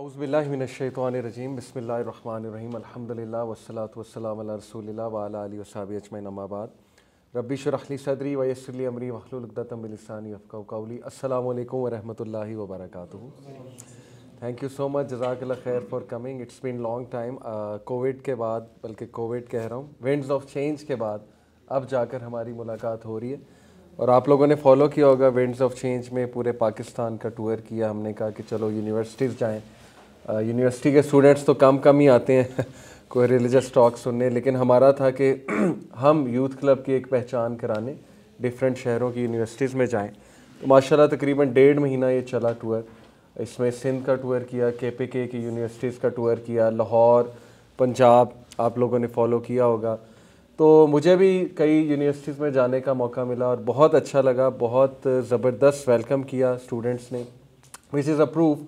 आउज़बिल्लिमिनशैतरजीम बसमीम अल्हम्दुलिल्लाह वसलात वसलम रसूल वाला अली वसाबी अजमैन सदरी वसली अमरी वहलुलदातमिलसानी अफ़काउली असलकम वरहमल वबरक थैंक यू सो मच जजाक खैर for coming it's been long time COVID के बाद बल्कि कोविड कह रहा हूँ वेंड्स ऑफ चेंज के बाद अब जाकर हमारी मुलाकात हो रही है और आप लोगों ने फॉलो किया होगा वेंड्स ऑफ चेंज में पूरे पाकिस्तान का टूर किया हमने कहा कि चलो यूनिवर्सिटीज़ जाएँ यूनिवर्सिटी के स्टूडेंट्स तो कम कम ही आते हैं कोई रिलीजस टॉक सुनने लेकिन हमारा था कि हम यूथ क्लब की एक पहचान कराने डिफरेंट शहरों की यूनिवर्सिटीज़ में जाएँ तो माशाल्लाह तकरीबन डेढ़ महीना ये चला टूर इसमें सिंध का टूर किया के पी के की यूनिवर्सिटीज़ का टूर किया लाहौर पंजाब आप लोगों ने फॉलो किया होगा तो मुझे भी कई यूनिवर्सिटीज़ में जाने का मौका मिला और बहुत अच्छा लगा बहुत ज़बरदस्त वेलकम किया स्टूडेंट्स ने विच इज़ अ प्रूफ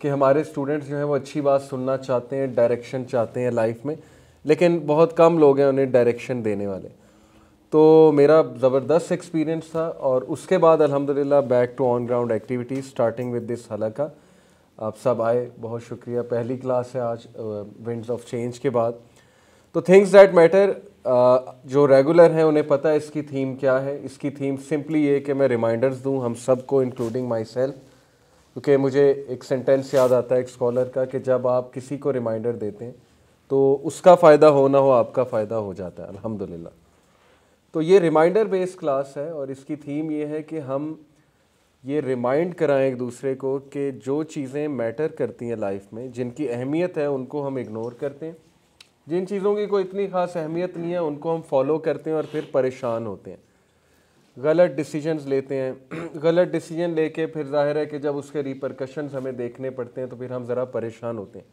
कि हमारे स्टूडेंट्स जो हैं वो अच्छी बात सुनना चाहते हैं डायरेक्शन चाहते हैं लाइफ में लेकिन बहुत कम लोग हैं उन्हें डायरेक्शन देने वाले तो मेरा ज़बरदस्त एक्सपीरियंस था और उसके बाद अल्हम्दुलिल्लाह back to on ground activities starting with this हलाका आप सब आए बहुत शुक्रिया पहली क्लास है आज विंड्स ऑफ चेंज के बाद तो थिंग्स दैट मैटर जो रेगुलर हैं उन्हें पता है इसकी थीम क्या है इसकी थीम सिंपली ये कि मैं रिमाइंडर्स दूँ हम सबको इंक्लूडिंग माई सेल्फ क्योंकि मुझे एक सेंटेंस याद आता है एक स्कॉलर का कि जब आप किसी को रिमाइंडर देते हैं तो उसका फ़ायदा हो ना हो आपका फ़ायदा हो जाता है अल्हम्दुलिल्लाह तो ये रिमाइंडर बेस्ड क्लास है और इसकी थीम ये है कि हम ये रिमाइंड कराएं एक दूसरे को कि जो चीज़ें मैटर करती हैं लाइफ में जिनकी अहमियत है उनको हम इग्नोर करते हैं जिन चीज़ों की कोई इतनी ख़ास अहमियत नहीं है उनको हम फॉलो करते हैं और फिर परेशान होते हैं गलत डिसीजंस लेते हैं गलत डिसीजन लेके फिर जाहिर है कि जब उसके रिपरकशन हमें देखने पड़ते हैं तो फिर हम ज़रा परेशान होते हैं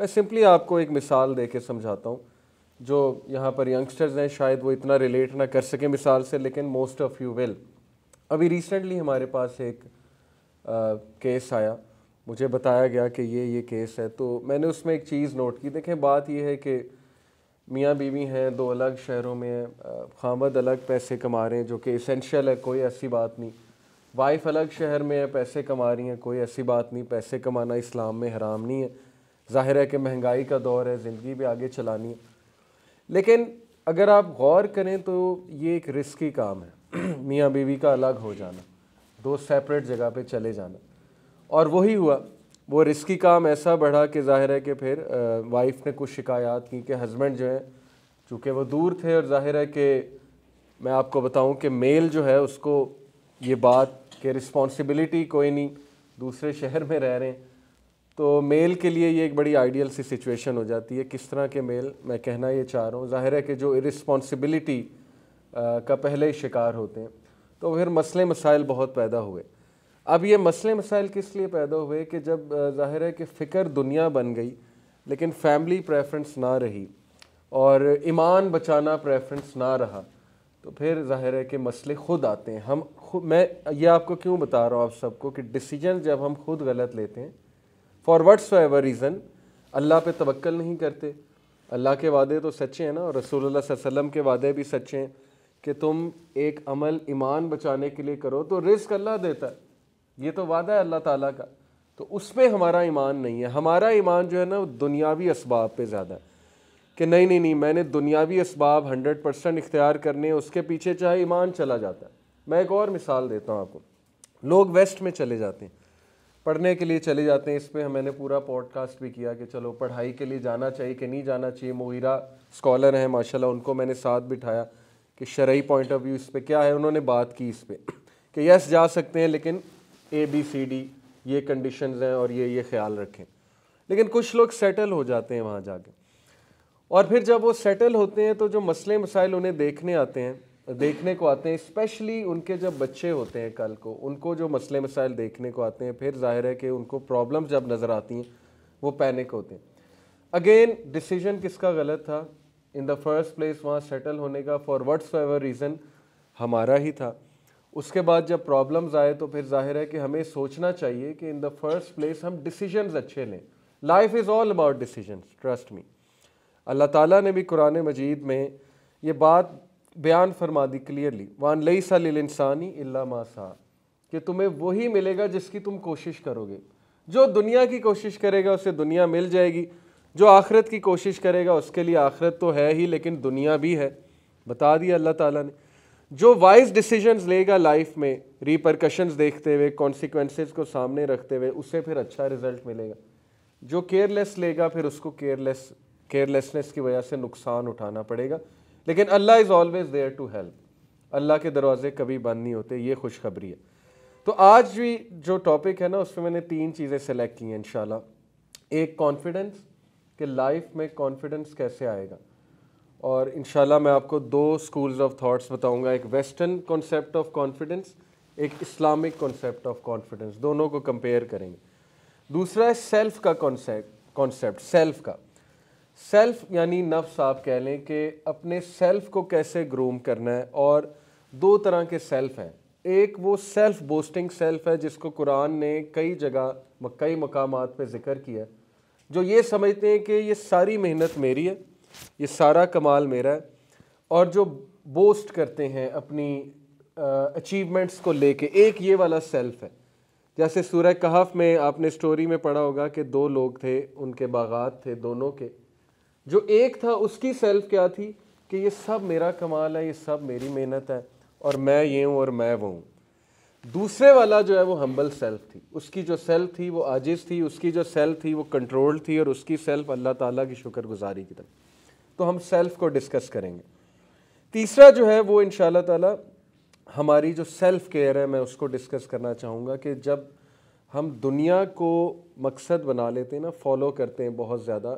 मैं सिंपली आपको एक मिसाल दे के समझाता हूँ जो यहाँ पर यंगस्टर्स हैं शायद वो इतना रिलेट ना कर सकें मिसाल से लेकिन मोस्ट ऑफ़ यू विल अभी रिसेंटली हमारे पास एक आ, केस आया मुझे बताया गया कि ये ये केस है तो मैंने उसमें एक चीज़ नोट की देखें बात यह है कि मियाँ बीवी हैं दो अलग शहरों में खामद अलग पैसे कमा रहे हैं जो कि इसेंशियल है कोई ऐसी बात नहीं वाइफ अलग शहर में है पैसे कमा रही हैं कोई ऐसी बात नहीं पैसे कमाना इस्लाम में हराम नहीं है जाहिर है कि महंगाई का दौर है ज़िंदगी भी आगे चलानी है लेकिन अगर आप गौर करें तो ये एक रिस्की काम है मियाँ बीवी का अलग हो जाना दो सेपरेट जगह पे चले जाना और वही हुआ वो रिस्की काम ऐसा बढ़ा कि जाहिर है कि फिर वाइफ ने कुछ शिकायत की कि हस्बैंड जो है चूँकि वो दूर थे और जाहिर है कि मैं आपको बताऊं कि मेल जो है उसको ये बात कि रिस्पॉन्सिबिलिटी कोई नहीं दूसरे शहर में रह रहे हैं तो मेल के लिए ये एक बड़ी आइडियल सी सिचुएशन हो जाती है किस तरह के मेल मैं कहना ये चाह रहा हूँ जाहिर है कि जो रिस्पॉन्सिबिलिटी का पहले ही शिकार होते हैं तो फिर मसले मसाइल बहुत पैदा हुए अब ये मसले मसाइल किस लिए पैदा हुए कि जब जाहिर है कि फ़िक्र दुनिया बन गई लेकिन फैमिली प्रेफरेंस ना रही और ईमान बचाना प्रेफरेंस ना रहा तो फिर जाहिर है कि मसले खुद आते हैं हम खुद मैं ये आपको क्यों बता रहा हूँ आप सबको कि डिसीजन जब हम खुद गलत लेते हैं फॉर वट्स एवर रीज़न अल्लाह पे तवक्ल नहीं करते अल्लाह के वादे तो सच्चे हैं ना और रसूल वसम के वादे भी सच्चे हैं कि तुम एक अमल ईमान बचाने के लिए करो तो रिस्क अल्लाह देता है ये तो वादा है अल्लाह ताला का तो उस पर हमारा ईमान नहीं है हमारा ईमान जो है ना दुनियावी इसबाब पे ज़्यादा है कि नहीं नहीं नहीं मैंने दुनियावी इसबाब हंड्रेड परसेंट इख्तियार करने उसके पीछे चाहे ईमान चला जाता है मैं एक और मिसाल देता हूँ आपको लोग वेस्ट में चले जाते हैं पढ़ने के लिए चले जाते हैं इस पर मैंने पूरा पॉडकास्ट भी किया कि चलो पढ़ाई के लिए जाना चाहिए कि नहीं जाना चाहिए मुगीरा स्कॉलर हैं माशाल्लाह उनको मैंने साथ बिठाया कि शरई पॉइंट ऑफ व्यू इस पर क्या है उन्होंने बात की इस पर कि यस जा सकते हैं लेकिन ए बी सी डी ये कंडीशंस हैं और ये ये ख्याल रखें लेकिन कुछ लोग सेटल हो जाते हैं वहाँ जाके और फिर जब वो सेटल होते हैं तो जो मसले मसाइल उन्हें देखने आते हैं देखने को आते हैं स्पेशली उनके जब बच्चे होते हैं कल को उनको जो मसले मसाइल देखने को आते हैं फिर जाहिर है कि उनको प्रॉब्लम जब नज़र आती हैं वो पैनिक होते हैं अगेन डिसीजन किसका गलत था इन द फर्स्ट प्लेस वहाँ सेटल होने का फॉर वट्स एवर रीज़न हमारा ही था उसके बाद जब प्रॉब्लम्स आए तो फिर जाहिर है कि हमें सोचना चाहिए कि इन द फर्स्ट प्लेस हम डिसीजंस अच्छे लें life is all about decisions trust me अल्लाह ताला ने भी कुरान मजीद में ये बात बयान फरमा दी क्लियरली वान लई सल इंसानी इल्ला मासा कि तुम्हें वही मिलेगा जिसकी तुम कोशिश करोगे जो दुनिया की कोशिश करेगा उसे दुनिया मिल जाएगी जो आखिरत की कोशिश करेगा उसके लिए आखिरत तो है ही लेकिन दुनिया भी है बता दिया अल्लाह ताला ने जो वाइज डिसीजंस लेगा लाइफ में रिपरकशन देखते हुए कॉन्सिक्वेंस को सामने रखते हुए उससे फिर अच्छा रिजल्ट मिलेगा जो केयरलेस लेगा फिर उसको केयरलेस केयरलेसनेस की वजह से नुकसान उठाना पड़ेगा लेकिन अल्लाह is always there to help अल्लाह के दरवाजे कभी बंद नहीं होते ये खुशखबरी है तो आज भी जो टॉपिक है ना उसमें मैंने तीन चीज़ें सेलेक्ट की हैं इन एक कॉन्फिडेंस कि लाइफ में कॉन्फिडेंस कैसे आएगा और इन मैं आपको दो स्कूल्स ऑफ थाट्स बताऊँगा एक वेस्टर्न कॉन्सेप्ट ऑफ कॉन्फिडेंस एक इस्लामिक कॉन्सेप्ट ऑफ कॉन्फिडेंस दोनों को कंपेयर करेंगे दूसरा है सेल्फ का कॉन्सेप्ट कॉन्सेप्ट सेल्फ का सेल्फ यानी नफ्स आप कह लें कि अपने सेल्फ को कैसे ग्रूम करना है और दो तरह के सेल्फ हैं एक वो सेल्फ बोस्टिंग सेल्फ है जिसको कुरान ने कई जगह कई मकाम पर ज़िक्र किया जो ये समझते हैं कि ये सारी मेहनत मेरी है ये सारा कमाल मेरा है और जो बोस्ट करते हैं अपनी अचीवमेंट्स को लेके एक ये वाला सेल्फ है जैसे सूर्य कहफ में आपने स्टोरी में पढ़ा होगा कि दो लोग थे उनके बागात थे दोनों के जो एक था उसकी सेल्फ क्या थी कि ये सब मेरा कमाल है ये सब मेरी मेहनत है और मैं ये हूँ और मैं वो हूँ दूसरे वाला जो है वो हम्बल सेल्फ थी उसकी जो सेल्फ थी वो आजिज़ थी उसकी जो सेल्फ थी वो कंट्रोल थी और उसकी सेल्फ अल्लाह ताला की शुक्रगुजारी की तरफ तो हम सेल्फ को डिस्कस करेंगे तीसरा जो है वो इन ताला हमारी जो सेल्फ केयर है मैं उसको डिस्कस करना चाहूँगा कि जब हम दुनिया को मकसद बना लेते हैं ना फॉलो करते हैं बहुत ज़्यादा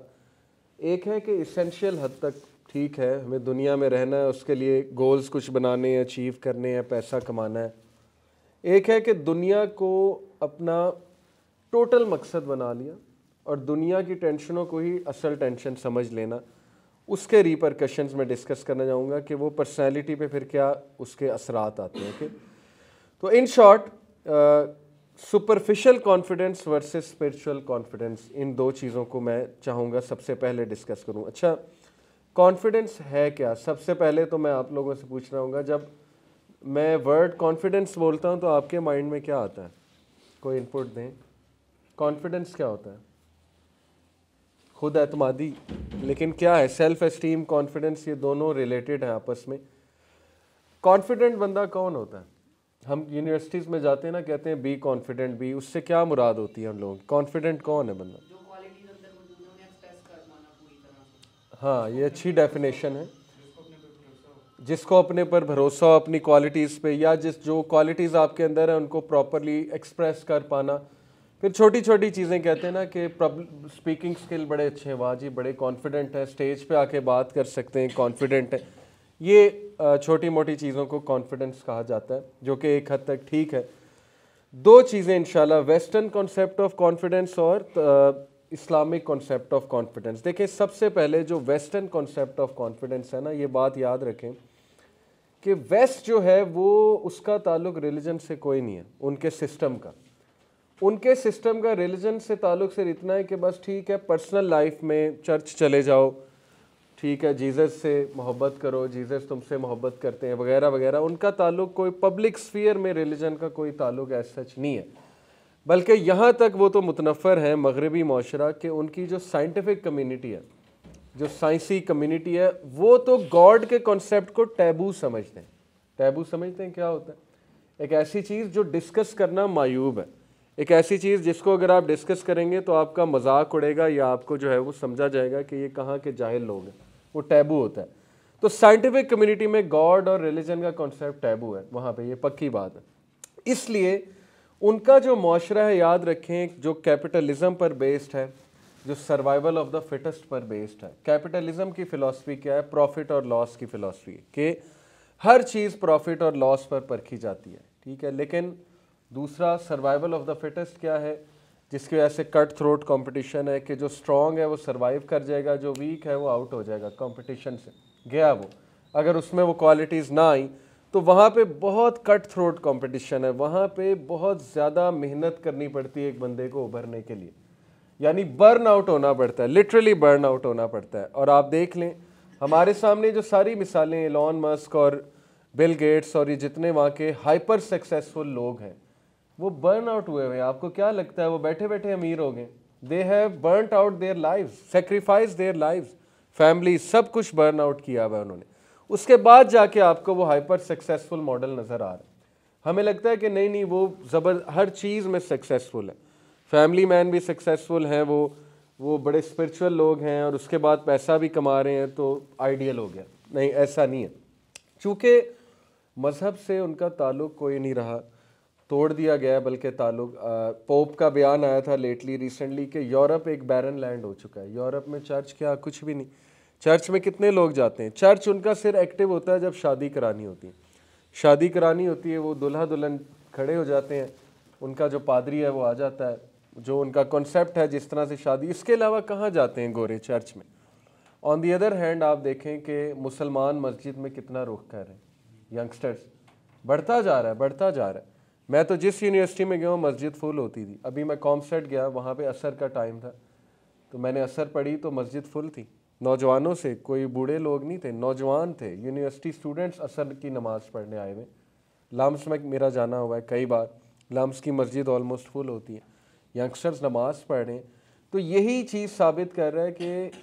एक है कि इसेंशियल हद तक ठीक है हमें दुनिया में रहना है उसके लिए गोल्स कुछ बनाने हैं अचीव करने हैं पैसा कमाना है एक है कि दुनिया को अपना टोटल मकसद बना लिया और दुनिया की टेंशनों को ही असल टेंशन समझ लेना उसके रिपरकशन में डिस्कस करना चाहूँगा कि वो पर्सनैलिटी पर फिर क्या उसके असरात आते हैं ओके तो in short superficial confidence versus spiritual confidence इन दो चीज़ों को मैं चाहूँगा सबसे पहले डिस्कस करूँ अच्छा कॉन्फिडेंस है क्या सबसे पहले तो मैं आप लोगों से पूछ रहा हूँ जब मैं वर्ड कॉन्फिडेंस बोलता हूँ तो आपके माइंड में क्या आता है कोई इनपुट दें कॉन्फिडेंस क्या होता है खुद अतमादी लेकिन क्या है सेल्फ एस्टीम कॉन्फिडेंस ये दोनों रिलेटेड हैं आपस में कॉन्फिडेंट बंदा कौन होता है हम यूनिवर्सिटीज़ में जाते हैं ना कहते हैं बी कॉन्फिडेंट बी उससे क्या मुराद होती है हम लोगों की कॉन्फिडेंट कौन है बंदा हाँ ये अच्छी डेफिनेशन है जिसको अपने पर भरोसा हो अपनी क्वालिटीज़ पे या जिस जो क्वालिटीज़ आपके अंदर है उनको प्रॉपरली एक्सप्रेस कर पाना फिर छोटी छोटी चीज़ें कहते हैं ना कि स्पीकिंग स्किल बड़े अच्छे हैं वाह जी बड़े कॉन्फिडेंट हैं स्टेज पे आके बात कर सकते हैं कॉन्फिडेंट हैं ये छोटी मोटी चीज़ों को कॉन्फिडेंस कहा जाता है जो कि एक हद तक ठीक है दो चीज़ें इन वेस्टर्न कॉन्सेप्ट ऑफ कॉन्फिडेंस और इस्लामिक कॉन्सेप्ट ऑफ कॉन्फिडेंस देखिए सबसे पहले जो वेस्टर्न कॉन्सेप्ट ऑफ कॉन्फिडेंस है ना ये बात याद रखें कि वेस्ट जो है वो उसका ताल्लुक रिलीजन से कोई नहीं है उनके सिस्टम का उनके सिस्टम का रिलीजन से ताल्लुक से इतना है कि बस ठीक है पर्सनल लाइफ में चर्च चले जाओ ठीक है जीसस से मोहब्बत करो जीसस तुमसे मोहब्बत करते हैं वगैरह वगैरह उनका ताल्लुक कोई पब्लिक स्फीयर में रिलीजन का कोई ताल्लुक एज सच नहीं है बल्कि यहाँ तक वो तो मुतनफ़र हैं मगरबी माशरा कि उनकी जो साइंटिफिक कम्यूनिटी है जो साइंसी कम्यूनिटी है वो तो गॉड के कॉन्सेप्ट को टैबू समझते हैं टैबू समझते हैं क्या होता है एक ऐसी चीज़ जो डिस्कस करना मायूब है एक ऐसी चीज़ जिसको अगर आप डिस्कस करेंगे तो आपका मजाक उड़ेगा या आपको जो है वो समझा जाएगा कि ये कहाँ के जाहिल लोग हैं वो टैबू होता है तो साइंटिफिक कम्युनिटी में गॉड और रिलीजन का कॉन्सेप्ट टैबू है वहाँ पे ये पक्की बात है इसलिए उनका जो माशरा है याद रखें जो कैपिटलिज्म पर बेस्ड है जो सर्वाइवल ऑफ द फिटेस्ट पर बेस्ड है कैपिटलिज्म की फ़िलासफ़ी क्या है प्रॉफिट और लॉस की फ़िलासफ़ी कि हर चीज़ प्रॉफिट और लॉस पर परखी जाती है ठीक है लेकिन दूसरा सर्वाइवल ऑफ द फिटेस्ट क्या है जिसकी वजह से कट थ्रोट कॉम्पिटिशन है कि जो स्ट्रॉन्ग है वो सर्वाइव कर जाएगा जो वीक है वो आउट हो जाएगा कॉम्पिटिशन से गया वो अगर उसमें वो क्वालिटीज़ ना आई तो वहाँ पे बहुत कट थ्रोट कॉम्पिटिशन है वहाँ पे बहुत ज़्यादा मेहनत करनी पड़ती है एक बंदे को उभरने के लिए यानी बर्न आउट होना पड़ता है लिटरली बर्न आउट होना पड़ता है और आप देख लें हमारे सामने जो सारी मिसालें लॉन मस्क और बिल गेट्स और ये जितने वहाँ के हाइपर सक्सेसफुल लोग हैं वो बर्न आउट हुए हुए हैं आपको क्या लगता है वो बैठे बैठे अमीर हो गए they have burn out their life sacrifice their life family सब कुछ बर्न आउट किया हुआ है उन्होंने उसके बाद जाके आपको वो हाइपर सक्सेसफुल मॉडल नज़र आ रहा है हमें लगता है कि नहीं नहीं वो ज़बर हर चीज़ में सक्सेसफुल है फैमिली मैन भी सक्सेसफुल हैं वो वो बड़े स्पिरिचुअल लोग हैं और उसके बाद पैसा भी कमा रहे हैं तो आइडियल हो गया नहीं ऐसा नहीं है चूँकि मज़हब से उनका ताल्लुक़ कोई नहीं रहा तोड़ दिया गया है बल्कि ताल्लुक पोप का बयान आया था लेटली रिसेंटली कि यूरोप एक बैरन लैंड हो चुका है यूरोप में चर्च क्या कुछ भी नहीं चर्च में कितने लोग जाते हैं चर्च उनका सिर एक्टिव होता है जब शादी करानी होती है शादी करानी होती है वो दुल्हा दुल्हन खड़े हो जाते हैं उनका जो पादरी है वो आ जाता है जो उनका कॉन्सेप्ट है जिस तरह से शादी इसके अलावा कहाँ जाते हैं गोरे चर्च में ऑन दी अदर हैंड आप देखें कि मुसलमान मस्जिद में कितना रुख कर रहे हैं यंगस्टर्स बढ़ता जा रहा है बढ़ता जा रहा है मैं तो जिस यूनिवर्सिटी में गया हूँ मस्जिद फुल होती थी अभी मैं कॉम सेट गया वहाँ पे असर का टाइम था तो मैंने असर पढ़ी तो मस्जिद फुल थी नौजवानों से कोई बूढ़े लोग नहीं थे नौजवान थे यूनिवर्सिटी स्टूडेंट्स असर की नमाज़ पढ़ने आए हुए लम्स में मेरा जाना हुआ है कई बार लम्स की मस्जिद ऑलमोस्ट फुल होती है यंगस्टर्स नमाज़ पढ़ रहे हैं तो यही चीज़ साबित कर रहा है कि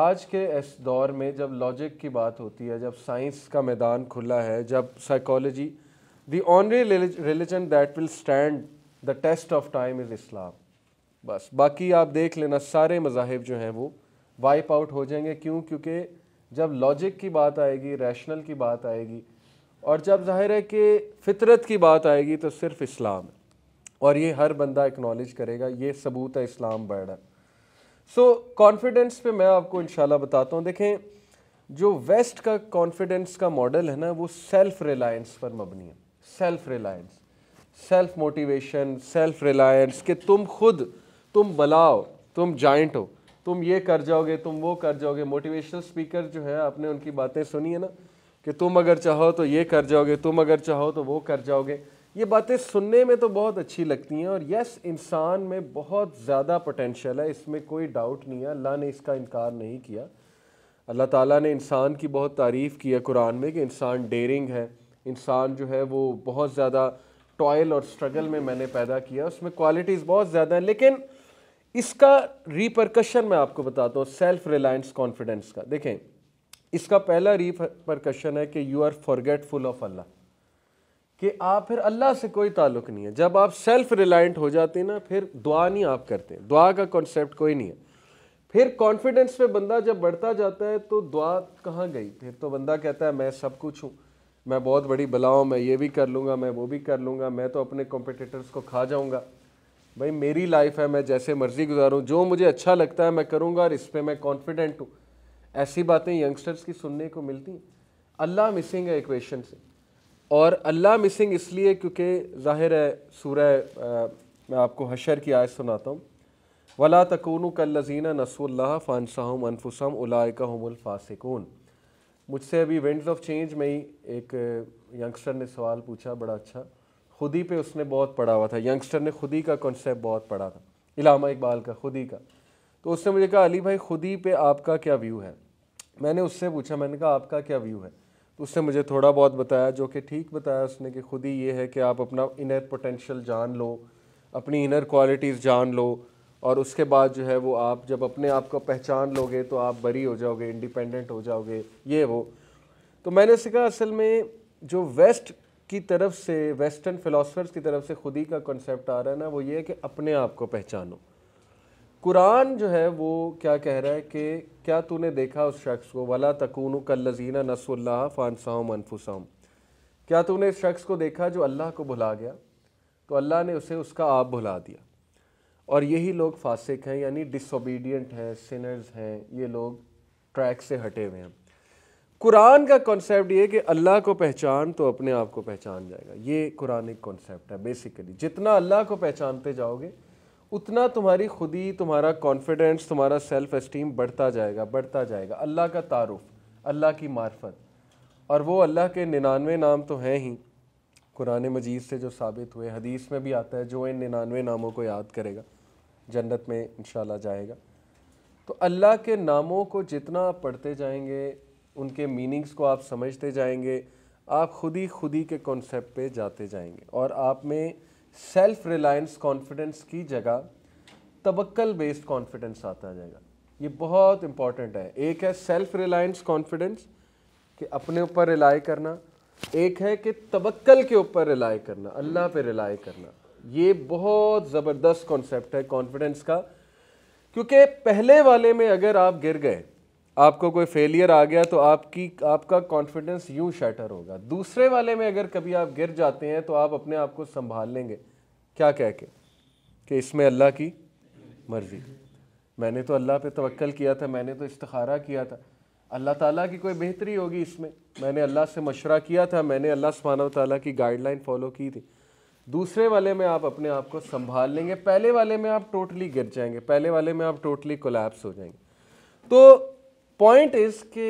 आज के इस दौर में जब लॉजिक की बात होती है जब साइंस का मैदान खुला है जब psychology the only religion that will stand the test of time is Islam. बस बाकी आप देख लेना सारे मजाहब जो हैं वो वाइप आउट हो जाएंगे क्यों क्योंकि जब लॉजिक की बात आएगी रैशनल की बात आएगी और जब जाहिर है कि फितरत की बात आएगी तो सिर्फ इस्लाम है और ये हर बंदा एक्नॉलेज करेगा ये सबूत है इस्लाम वर्ड है सो कॉन्फिडेंस पे मैं आपको शाला बताता हूँ देखें जो वेस्ट का कॉन्फिडेंस का मॉडल है ना वो सेल्फ़ रिलायंस पर मबनी है self reliance self motivation self reliance कि तुम खुद तुम बलाओ तुम जॉइंट हो तुम ये कर जाओगे तुम वो कर जाओगे मोटिवेशनल स्पीकर जो है आपने उनकी बातें सुनी है ना कि तुम अगर चाहो तो ये कर जाओगे तुम अगर चाहो तो वो कर जाओगे ये बातें सुनने में तो बहुत अच्छी लगती हैं और यस इंसान में बहुत ज़्यादा पोटेंशल है इसमें कोई डाउट नहीं है अल्लाह ने इसका इनकार नहीं किया अल्लाह ताला ने इंसान की बहुत तारीफ़ की है कुरान में कि इंसान डेरिंग है इंसान जो है वो बहुत ज़्यादा टॉयल और स्ट्रगल में मैंने पैदा किया उसमें क्वालिटीज़ बहुत ज़्यादा हैं लेकिन इसका रिपरकशन मैं आपको बताता हूँ सेल्फ रिलायंस कॉन्फिडेंस का देखें इसका पहला रिपरकशन है कि you are forgetful of Allah कि आप फिर अल्लाह से कोई ताल्लुक नहीं है जब आप सेल्फ रिलायंट हो जाते हैं ना फिर दुआ नहीं आप करते दुआ का कॉन्सेप्ट कोई नहीं है फिर कॉन्फिडेंस पे बंदा जब बढ़ता जाता है तो दुआ कहाँ गई फिर तो बंदा कहता है मैं सब कुछ हूँ मैं बहुत बड़ी बला हूँ मैं ये भी कर लूँगा मैं वो भी कर लूँगा मैं तो अपने कॉम्पिटिटर्स को खा जाऊँगा भाई मेरी लाइफ है मैं जैसे मर्जी गुजारूँ जो मुझे अच्छा लगता है मैं करूँगा और इस पर मैं कॉन्फिडेंट हूँ ऐसी बातें यंगस्टर्स की सुनने को मिलती हैं अल्लाह मिसिंग है इक्वेशन से और अल्लाह मिसिंग इसलिए क्योंकि जाहिर है सूरह मैं आपको हशर की आयत सुनाता हूँ वला तकून कल लजीना नसोल्ला फ़ानसाहम अनफुसम उलाय का फ़ासिकून मुझसे अभी इवेंट्स ऑफ चेंज में ही एक यंगस्टर ने सवाल पूछा बड़ा अच्छा खुद ही पे उसने बहुत पढ़ा हुआ था यंगस्टर ने खुद ही का कॉन्सेप्ट बहुत पढ़ा था इलामा इकबाल का खुद ही का तो उसने मुझे कहा अली भाई खुद ही पे आपका क्या व्यू है मैंने उससे पूछा मैंने कहा आपका क्या व्यू है तो उसने मुझे थोड़ा बहुत बताया जो कि ठीक बताया उसने कि खुद ही ये है कि आप अपना इनर पोटेंशियल जान लो अपनी इनर क्वालिटीज़ जान लो और उसके बाद जो है वो आप जब अपने आप को पहचान लोगे तो आप बरी हो जाओगे इंडिपेंडेंट हो जाओगे ये वो तो मैंने सीखा असल में जो वेस्ट की तरफ से वेस्टर्न फिलोसफर्स की तरफ से खुदी का कॉन्सेप्ट आ रहा है ना वो ये है कि अपने आप को पहचानो कुरान जो है वो क्या कह रहा है कि क्या तूने देखा उस शख्स को वला तकून कल लजीना नसल्ला फ़ानसाम अनफुसाम क्या तूने इस शख्स को देखा जो अल्लाह को भुला गया तो अल्लाह ने उसे उसका आप भुला दिया और यही लोग फासिक हैं यानी डिसोबीडियंट हैं सिनर्स हैं ये लोग ट्रैक से हटे हुए हैं कुरान का कॉन्सेप्ट ये कि अल्लाह को पहचान तो अपने आप को पहचान जाएगा ये कुरानिक कॉन्सेप्ट है बेसिकली जितना अल्लाह को पहचानते जाओगे उतना तुम्हारी खुदी तुम्हारा कॉन्फिडेंस तुम्हारा सेल्फ इस्टीम बढ़ता जाएगा बढ़ता जाएगा अल्लाह का तारुफ अल्लाह की मार्फत और वो अल्लाह के निन्यानवे नाम तो हैं ही कुरान मजीद से जो साबित हुए हदीस में भी आता है जो इन निन्यानवे नामों को याद करेगा जन्नत में इन जाएगा तो अल्लाह के नामों को जितना आप पढ़ते जाएंगे उनके मीनिंग्स को आप समझते जाएंगे आप खुद ही खुद ही के कॉन्सेप्ट पे जाते जाएंगे और आप में सेल्फ रिलायंस कॉन्फिडेंस की जगह तबक्ल बेस्ड कॉन्फिडेंस आता जाएगा ये बहुत इंपॉर्टेंट है एक है सेल्फ रिलायंस कॉन्फिडेंस कि अपने ऊपर रिलाई करना एक है कि तबक्कल के ऊपर रिलाई करना अल्लाह पे रिलाई करना ये बहुत ज़बरदस्त कॉन्सेप्ट है कॉन्फिडेंस का क्योंकि पहले वाले में अगर आप गिर गए आपको कोई फेलियर आ गया तो आपकी आपका कॉन्फिडेंस यूं शैटर होगा दूसरे वाले में अगर कभी आप गिर जाते हैं तो आप अपने आप को संभाल लेंगे क्या कह के कि इसमें अल्लाह की मर्ज़ी मैंने तो अल्लाह पे तवक्ल किया था मैंने तो इस्तारा किया था अल्लाह ताला की कोई बेहतरी होगी इसमें मैंने अल्लाह से मशवरा किया था मैंने अल्लाह सुबहाना ताली की गाइडलाइन फ़ॉलो की थी दूसरे वाले में आप अपने आप को संभाल लेंगे पहले वाले में आप टोटली गिर जाएंगे पहले वाले में आप टोटली कोलैप्स हो जाएंगे तो पॉइंट इस के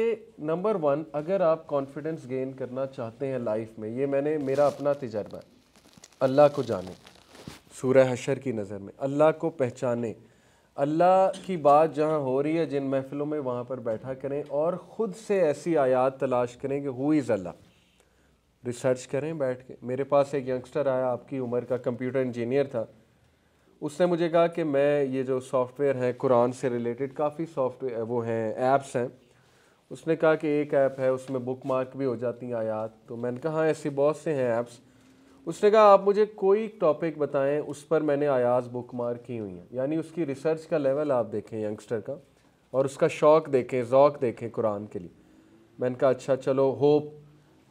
नंबर वन अगर आप कॉन्फिडेंस गेन करना चाहते हैं लाइफ में ये मैंने मेरा अपना तजर्बा अल्लाह को जाने सूर्य हशर की नज़र में अल्लाह को पहचाने अल्लाह की बात जहाँ हो रही है जिन महफ़िलों में वहाँ पर बैठा करें और ख़ुद से ऐसी आयात तलाश करें कि हु इज़ अल्लाह रिसर्च करें बैठ के मेरे पास एक यंगस्टर आया आपकी उम्र का कंप्यूटर इंजीनियर था उसने मुझे कहा कि मैं ये जो सॉफ्टवेयर हैं कुरान से रिलेटेड काफ़ी सॉफ्टवेयर वो हैं ऐप्स हैं उसने कहा कि एक ऐप है उसमें बुक मार्क भी हो जाती हैं आयात तो मैंने कहा हाँ ऐसी बहुत से हैं ऐप्स उसने कहा आप मुझे कोई टॉपिक बताएं उस पर मैंने आयाज बुक मार की हुई हैं यानी उसकी रिसर्च का लेवल आप देखें यंगस्टर का और उसका शौक़ देखें ओक़ देखें कुरान के लिए मैंने कहा अच्छा चलो होप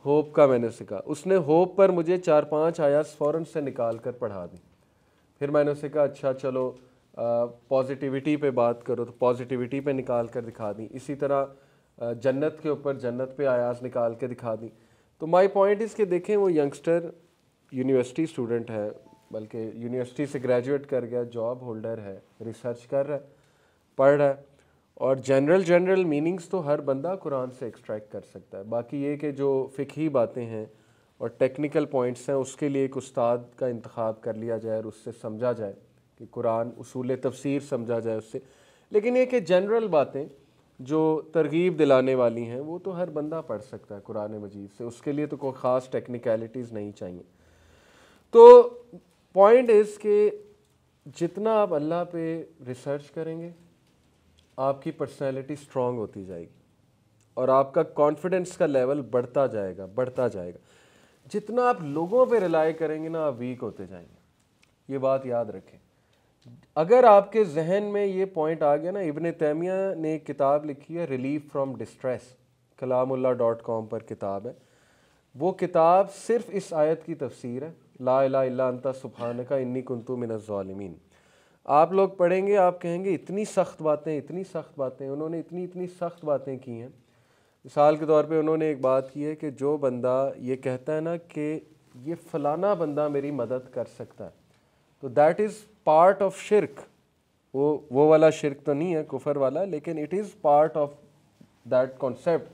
होप का मैंने उसे कहा उसने होप पर मुझे चार पांच आयास फ़ौर से निकाल कर पढ़ा दी फिर मैंने उसे कहा अच्छा चलो पॉजिटिविटी पे बात करो तो पॉजिटिविटी पे निकाल कर दिखा दी इसी तरह जन्नत के ऊपर जन्नत पे आयाज़ निकाल के दिखा दी तो माय पॉइंट इसके देखें वो यंगस्टर यूनिवर्सिटी स्टूडेंट है बल्कि यूनिवर्सिटी से ग्रेजुएट कर गया जॉब होल्डर है रिसर्च कर रहा है पढ़ रहा है और जनरल जनरल मीनिंग्स तो हर बंदा कुरान से एक्सट्रैक्ट कर सकता है बाकी ये कि जो फ़िकी बातें हैं और टेक्निकल पॉइंट्स हैं उसके लिए एक उस्ताद का इंतखब कर लिया जाए और उससे समझा जाए कि कुरान उसूल तफसीर समझा जाए उससे लेकिन ये कि जनरल बातें जो तरगीब दिलाने वाली हैं वो तो हर बंदा पढ़ सकता है कुरान मजीद से उसके लिए तो कोई ख़ास टेक्निकलिटीज़ नहीं चाहिए तो पॉइंट इस के जितना आप अल्लाह पे रिसर्च करेंगे आपकी पर्सनैलिटी स्ट्रांग होती जाएगी और आपका कॉन्फिडेंस का लेवल बढ़ता जाएगा बढ़ता जाएगा जितना आप लोगों पे रिलाई करेंगे ना आप वीक होते जाएंगे ये बात याद रखें अगर आपके जहन में ये पॉइंट आ गया ना इबन तैमिया ने एक किताब लिखी है relief from distress Kalamullah dot com पर किताब है वो किताब सिर्फ इस आयत की तफसीर है ला इला इला अंता का इन्नी कुंतु मिनज़ालमीन आप लोग पढ़ेंगे आप कहेंगे इतनी सख्त बातें इतनी सख्त बातें उन्होंने इतनी इतनी सख्त बातें की हैं मिसाल के तौर पे उन्होंने एक बात की है कि जो बंदा ये कहता है ना कि ये फलाना बंदा मेरी मदद कर सकता है तो दैट इज़ पार्ट ऑफ शिरक वो वो वाला शिरक तो नहीं है कुफर वाला लेकिन it is part of that concept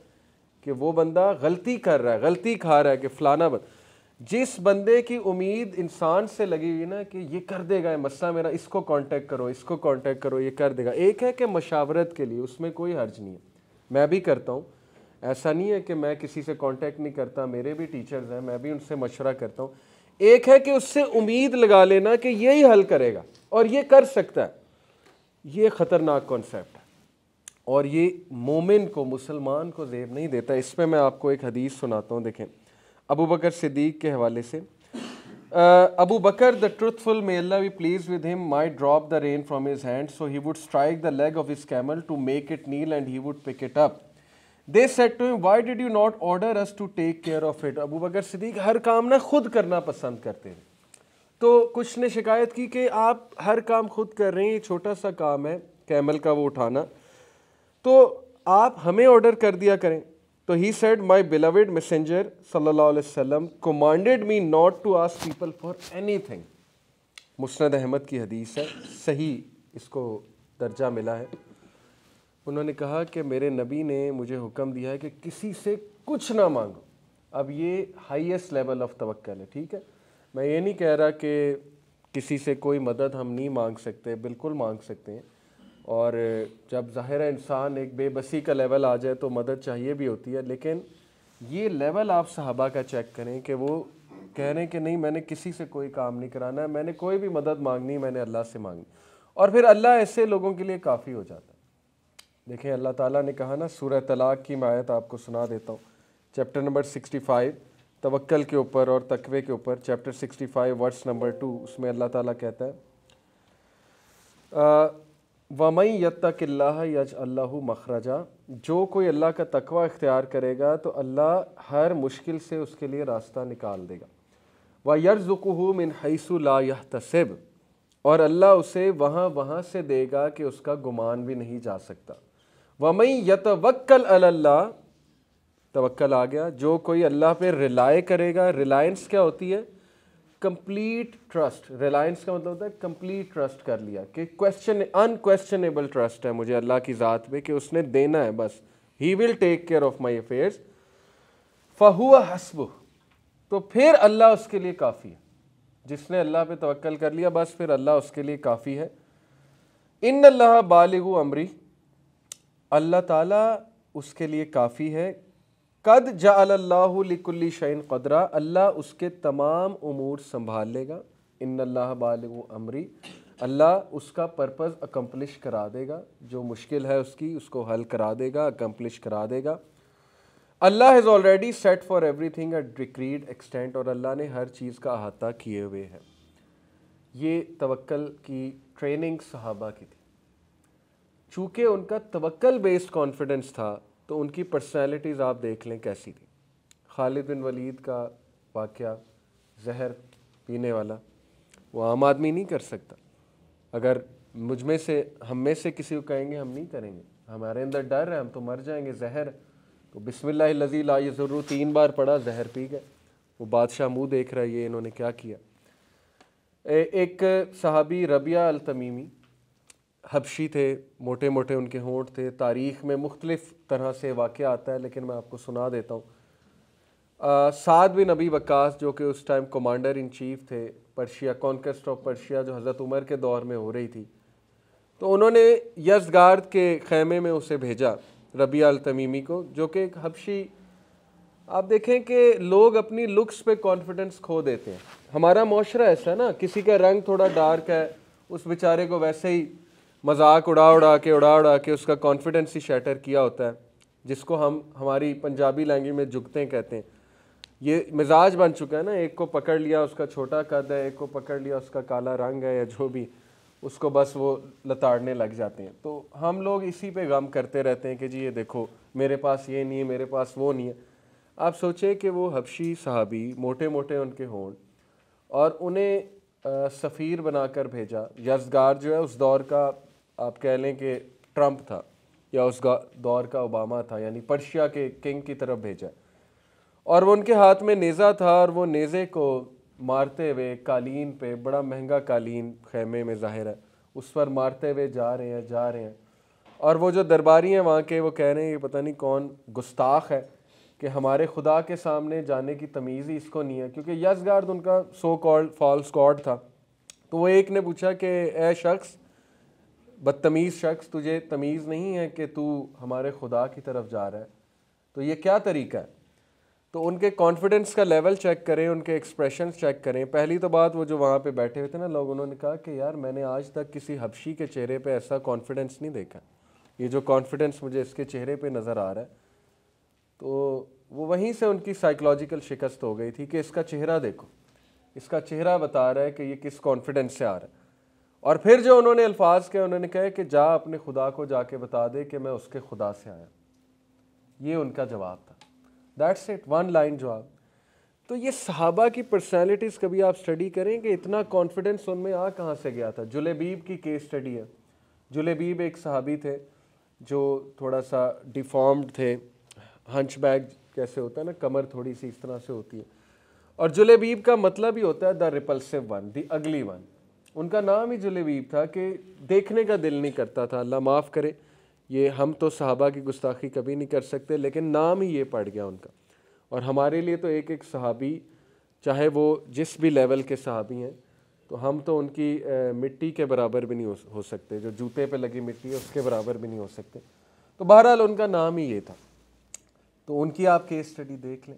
कि वो बंदा गलती कर रहा है गलती खा रहा है कि फ़लाना बंदा जिस बंदे की उम्मीद इंसान से लगी हुई ना कि ये कर देगा ये मसला मेरा इसको कांटेक्ट करो इसको कांटेक्ट करो ये कर देगा एक है कि मशावरत के लिए उसमें कोई हर्ज नहीं है मैं भी करता हूँ ऐसा नहीं है कि मैं किसी से कांटेक्ट नहीं करता मेरे भी टीचर्स हैं मैं भी उनसे मशवरा करता हूँ एक है कि उससे उम्मीद लगा लेना कि यही हल करेगा और ये कर सकता है ये ख़तरनाक कॉन्सेप्ट है और ये मोमिन को मुसलमान को जेब नहीं देता इस पर मैं आपको एक हदीस सुनाता हूँ देखें अबू बकर सिद्दीक के हवाले से Abu Bakr the truthful may Allah be pleased with him might drop the rein from his hand so he would strike the leg of his camel to make it kneel and he would pick it up they said to him why did you not order us to take care of it Abu Bakr Siddiq हर काम ना खुद करना पसंद करते हैं तो कुछ ने शिकायत की कि आप हर काम खुद कर रहे हैं ये छोटा सा काम है कैमल का वो उठाना तो आप हमें ऑर्डर कर दिया करें तो he said my beloved messenger सल्लल्लाहु अलैहि वसल्लम commanded me not to ask people for anything Musnad Ahmad की हदीस है सही इसको दर्जा मिला है उन्होंने कहा कि मेरे नबी ने मुझे हुक्म दिया है कि किसी से कुछ ना मांगो अब ये हाईएस्ट लेवल ऑफ तवक्ल है ठीक है मैं ये नहीं कह रहा कि किसी से कोई मदद हम नहीं मांग सकते बिल्कुल मांग सकते हैं और जब ज़ाहिर इंसान एक बेबसी का लेवल आ जाए तो मदद चाहिए भी होती है लेकिन ये लेवल आप सहाबा का चेक करें कि वो कह रहे हैं कि नहीं मैंने किसी से कोई काम नहीं कराना है मैंने कोई भी मदद मांगनी मैंने अल्लाह से मांगनी और फिर अल्लाह ऐसे लोगों के लिए काफ़ी हो जाता है देखें अल्लाह ताला ने कहा ना सूरह तलाक की मायत आपको सुना देता हूँ चैप्टर नंबर सिक्सटी फाइव तवक्ल के ऊपर और तकवे के ऊपर chapter sixty five verse number two उसमें अल्लाह ताला कहता है आ, वमई यत्तकिल्ला यज अल्लाह मखरजा जो कोई अल्लाह का तकवा इख्तियार करेगा तो अल्लाह हर मुश्किल से उसके लिए रास्ता निकाल देगा व यरजुकू मिन हैसु ला यह तसब और अल्लाह उसे वहाँ वहाँ से देगा कि उसका गुमान भी नहीं जा सकता वमई तवक्ल अल्लाह तवक्ल आ गया जो कोई अल्लाह पे रिलाय करेगा रिलायंस क्या होती है कंप्लीट ट्रस्ट रिलायंस का मतलब होता है कंप्लीट ट्रस्ट कर लिया कि क्वेश्चन अनक्वेश्चनेबल ट्रस्ट है मुझे अल्लाह की ज़ात पे कि उसने देना है बस he will take care of my affairs फहुआ हसब तो फिर अल्लाह उसके लिए काफ़ी है जिसने अल्लाह पे तवक्ल कर लिया बस फिर अल्लाह उसके लिए काफ़ी है इन अल्लाह बालिग अमरी अल्लाह ताला उसके लिए काफ़ी है कद जाकुल्ली शैन कदरा अल्लाह उसके तमाम अमूर संभाल लेगा इन अल्लाह बाल अमरी अल्लाह उसका पर्पज़ अकम्पलिश करा देगा जो मुश्किल है उसकी उसको हल करा देगा अकम्पलिश करा देगा Allah has already set for everything at decreed extent और अल्लाह ने हर चीज़ का अहाता किए हुए है ये तवक्ल की ट्रेनिंग सहाबा की थी चूँकि उनका तवक्ल बेस्ड कॉन्फिडेंस था तो उनकी पर्सनैलिटीज़ आप देख लें कैसी थी खालिद बिन वलीद का वाक़ जहर पीने वाला वो आम आदमी नहीं कर सकता अगर मुझ में से हम में से किसी को कहेंगे हम नहीं करेंगे हमारे अंदर डर है हम तो मर जाएंगे जहर तो बिसमिल्ल लजी ला ये ज़रूर तीन बार पढ़ा जहर पी गए वो बादशाह मुंह देख रहा है ये इन्होंने क्या किया ए, एक सहाबी रबिया अल तमीमी हबशी थे मोटे मोटे उनके होंठ थे तारीख़ में मुख्तलिफ़ तरह से वाक़ आता है लेकिन मैं आपको सुना देता हूँ साद बिन नबी वक्स जो कि उस टाइम कमांडर इन चीफ थे पर्शिया कॉन्कस्ट ऑफ पर्शिया जो हज़रत उमर के दौर में हो रही थी तो उन्होंने यसगार्द के खैमे में उसे भेजा रबिया तमीमी को जो कि एक हबशी आप देखें कि लोग अपनी लुक्स पे कॉन्फिडेंस खो देते हैं हमारा माशरा ऐसा है ना किसी का रंग थोड़ा डार्क है उस बेचारे को वैसे ही मजाक उड़ा उड़ा के उड़ा उड़ा के उसका कॉन्फिडेंस ही शैटर किया होता है जिसको हम हमारी पंजाबी लैंग्वेज में झुकते कहते हैं ये मिजाज बन चुका है ना एक को पकड़ लिया उसका छोटा कद है एक को पकड़ लिया उसका काला रंग है या जो भी उसको बस वो लताड़ने लग जाते हैं तो हम लोग इसी पे गम करते रहते हैं कि जी ये देखो मेरे पास ये नहीं है मेरे पास वो नहीं है आप सोचें कि वो हबशी साहबी मोटे मोटे उनके हों और उन्हें सफ़ीर बनाकर भेजा यजगार जो है उस दौर का आप कह लें कि ट्रंप था या उसका दौर का ओबामा था यानी पर्शिया के किंग की तरफ भेजा और वो उनके हाथ में नेज़ा था और वो नेज़े को मारते हुए कालीन पे बड़ा महंगा कालीन खेमे में ज़ाहिर है उस पर मारते हुए जा रहे हैं जा रहे हैं और वो जो दरबारी हैं वहाँ के वो कह रहे हैं कि पता नहीं कौन गुस्ताख है कि हमारे खुदा के सामने जाने की तमीज़ ही इसको नहीं है क्योंकि गार्ड उनका सो कॉल्ड फॉल स्कॉड था तो वो एक ने पूछा कि ए शख्स बदतमीज़ शख्स तुझे तमीज़ नहीं है कि तू हमारे खुदा की तरफ जा रहा है तो ये क्या तरीका है तो उनके कॉन्फिडेंस का लेवल चेक करें उनके एक्सप्रेशन चेक करें पहली तो बात वो जो वहाँ पे बैठे हुए थे ना लोग उन्होंने कहा कि यार मैंने आज तक किसी हबशी के चेहरे पे ऐसा कॉन्फिडेंस नहीं देखा ये जो कॉन्फिडेंस मुझे इसके चेहरे पे नज़र आ रहा है तो वो वहीं से उनकी साइकोलॉजिकल शिकस्त हो गई थी कि इसका चेहरा देखो इसका चेहरा बता रहा है कि ये किस कॉन्फिडेंस से आ रहा है और फिर जो उन्होंने अल्फाज कहे उन्होंने कहे कि जा अपने खुदा को जाके बता दे कि मैं उसके खुदा से आया ये उनका जवाब था दैट्स इट वन लाइन जवाब तो ये सहाबा की पर्सनैलिटीज़ कभी आप स्टडी करें कि इतना कॉन्फिडेंस उनमें आ कहाँ से गया था जुलेबीब की केस स्टडी है जुलेबीब एक सहाबी थे जो थोड़ा सा डिफॉर्म्ड थे बैग कैसे होता है ना कमर थोड़ी सी इस तरह से होती है और जुलेबीब का मतलब ही होता है the repulsive one the ugly one उनका नाम ही जुलेबीब था कि देखने का दिल नहीं करता था अल्लाह माफ़ करे ये हम तो सहाबा की गुस्ताखी कभी नहीं कर सकते लेकिन नाम ही ये पड़ गया उनका और हमारे लिए तो एक एक सहाबी चाहे वो जिस भी लेवल के सहाबी हैं तो हम तो उनकी मिट्टी के बराबर भी नहीं हो, हो सकते जो जूते पे लगी मिट्टी है उसके बराबर भी नहीं हो सकते तो बहरहाल उनका नाम ही ये था तो उनकी आप केस स्टडी देख लें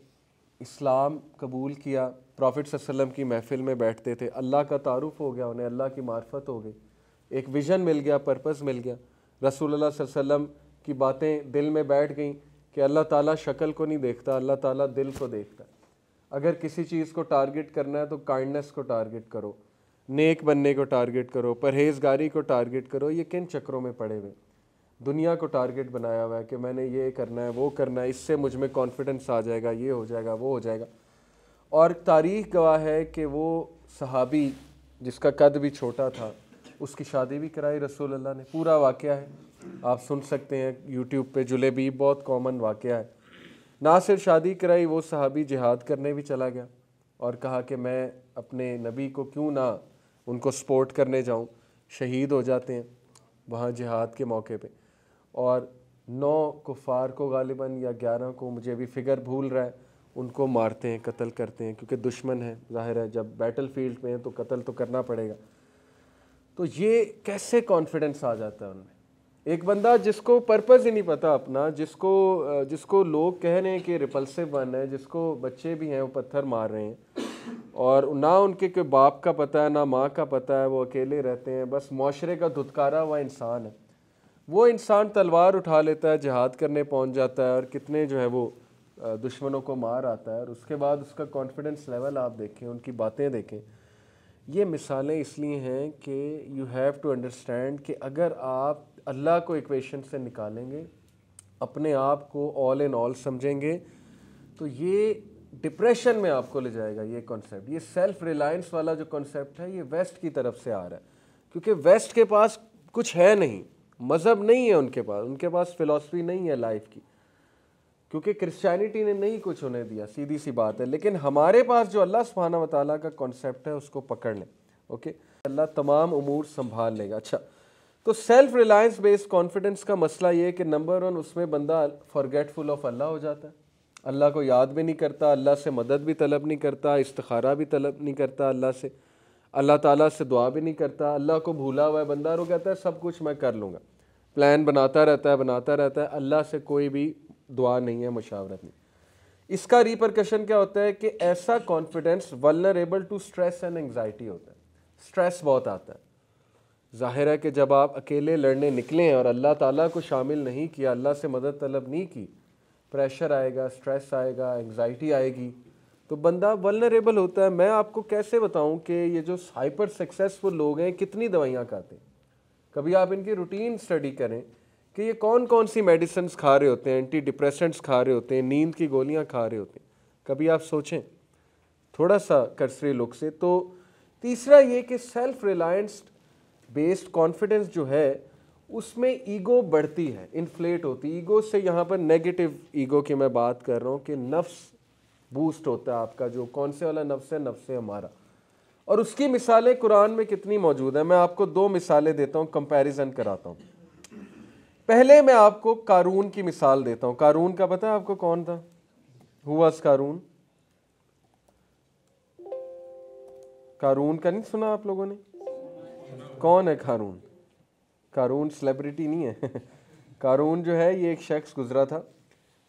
इस्लाम कबूल किया प्रॉफिट वसल्लम की महफ़िल में बैठते थे अल्लाह का तारुफ हो गया उन्हें अल्लाह की मार्फत हो गई एक विज़न मिल गया पर्पज़ मिल गया रसूल वसल्लम की बातें दिल में बैठ गई कि अल्लाह ताला शक्ल को नहीं देखता अल्लाह ताला दिल को देखता है अगर किसी चीज़ को टारगेट करना है तो काइंडनेस को टारगेट करो नेक बनने को टारगेट करो परहेज़गारी को टारगेट करो ये किन चक्रों में पड़े हुए दुनिया को टारगेट बनाया हुआ है कि मैंने ये करना है वो करना है इससे मुझ में कॉन्फिडेंस आ जाएगा ये हो जाएगा वो हो जाएगा और तारीख गवाह है कि वो सहाबी जिसका कद भी छोटा था उसकी शादी भी कराई रसूल अल्लाह ने पूरा वाक़ है आप सुन सकते हैं यूट्यूब पे जुलेबी बहुत कॉमन वाक़ है ना सिर्फ शादी कराई वो सहाबी जिहाद करने भी चला गया और कहा कि मैं अपने नबी को क्यों ना उनको सपोर्ट करने जाऊं शहीद हो जाते हैं वहाँ जिहाद के मौके पे और नौ कुफार को गालिबा या ग्यारह को मुझे अभी फ़िगर भूल रहा है उनको मारते हैं कत्ल करते हैं क्योंकि दुश्मन है ज़ाहिर है जब बैटल फील्ड में हैं तो कत्ल तो करना पड़ेगा तो ये कैसे कॉन्फिडेंस आ जाता है उनमें एक बंदा जिसको पर्पज़ ही नहीं पता अपना जिसको जिसको लोग कह रहे हैं कि रिपल्सिव बन है जिसको बच्चे भी हैं वो पत्थर मार रहे हैं और ना उनके कोई बाप का पता है ना माँ का पता है वो अकेले रहते हैं बस माशरे का धुतकारा हुआ इंसान है वो इंसान तलवार उठा लेता है जहाद करने पहुंच जाता है और कितने जो है वो दुश्मनों को मार आता है और उसके बाद उसका कॉन्फिडेंस लेवल आप देखें उनकी बातें देखें ये मिसालें इसलिए हैं कि यू हैव टू अंडरस्टैंड कि अगर आप अल्लाह को इक्वेशन से निकालेंगे अपने आप को ऑल इन ऑल समझेंगे तो ये डिप्रेशन में आपको ले जाएगा ये कॉन्सेप्ट ये सेल्फ रिलायंस वाला जो कॉन्सेप्ट है ये वेस्ट की तरफ से आ रहा है क्योंकि वेस्ट के पास कुछ है नहीं मज़हब नहीं है उनके पास उनके पास फ़िलासफ़ी नहीं है लाइफ की क्योंकि क्रिश्चियनिटी ने नहीं कुछ उन्हें दिया सीधी सी बात है लेकिन हमारे पास जो अल्लाह सुबहाना वाली का कॉन्सेप्ट है उसको पकड़ लें ओके अल्लाह तमाम उमूर संभाल लेगा अच्छा तो सेल्फ रिलायंस बेस्ड कॉन्फिडेंस का मसला ये है कि नंबर वन उसमें बंदा फॉरगेटफुल ऑफ अल्लाह हो जाता है अल्लाह को याद भी नहीं करता अल्लाह से मदद भी तलब नहीं करता इस्तारा भी तलब नहीं करता अल्लाह से अल्लाह ताला से दुआ भी नहीं करता अल्लाह को भूला हुआ है बंदा रो कहता है सब कुछ मैं कर लूँगा प्लान बनाता रहता है बनाता रहता है अल्लाह से कोई भी दुआ नहीं है मशावरत नहीं इसका रिपरकशन क्या होता है कि ऐसा confidence vulnerable to stress and anxiety होता है स्ट्रेस बहुत आता है जाहिर है कि जब आप अकेले लड़ने निकले हैं और अल्लाह ताला को शामिल नहीं किया अल्लाह से मदद तलब नहीं की प्रेशर आएगा स्ट्रेस आएगा एंगजाइटी आएगी तो बंदा वलनरेबल होता है मैं आपको कैसे बताऊं कि ये जो हाइपर सक्सेसफुल लोग हैं कितनी दवाइयाँ खाते हैं कभी आप इनकी रूटीन स्टडी करें कि ये कौन कौन सी मेडिसिन खा रहे होते हैं एंटी डिप्रेसेंट्स खा रहे होते हैं नींद की गोलियां खा रहे होते हैं कभी आप सोचें थोड़ा सा कर्सरी लुक से तो तीसरा ये कि सेल्फ रिलायंस बेस्ड कॉन्फिडेंस जो है उसमें ईगो बढ़ती है इन्फ्लेट होती है ईगो से यहाँ पर नेगेटिव ईगो की मैं बात कर रहा हूँ कि नफ्स बूस्ट होता है आपका जो कौन से वाला नफ्स है नफ्स है हमारा और उसकी मिसालें कुरान में कितनी मौजूद है मैं आपको दो मिसालें देता हूँ कंपैरिजन कराता हूँ पहले मैं आपको कारून की मिसाल देता हूं कारून का पता है आपको कौन था हुआ कारून कारून का नहीं सुना आप लोगों ने कौन है कारून कारून सेलिब्रिटी नहीं है कारून जो है ये एक शख्स गुज़रा था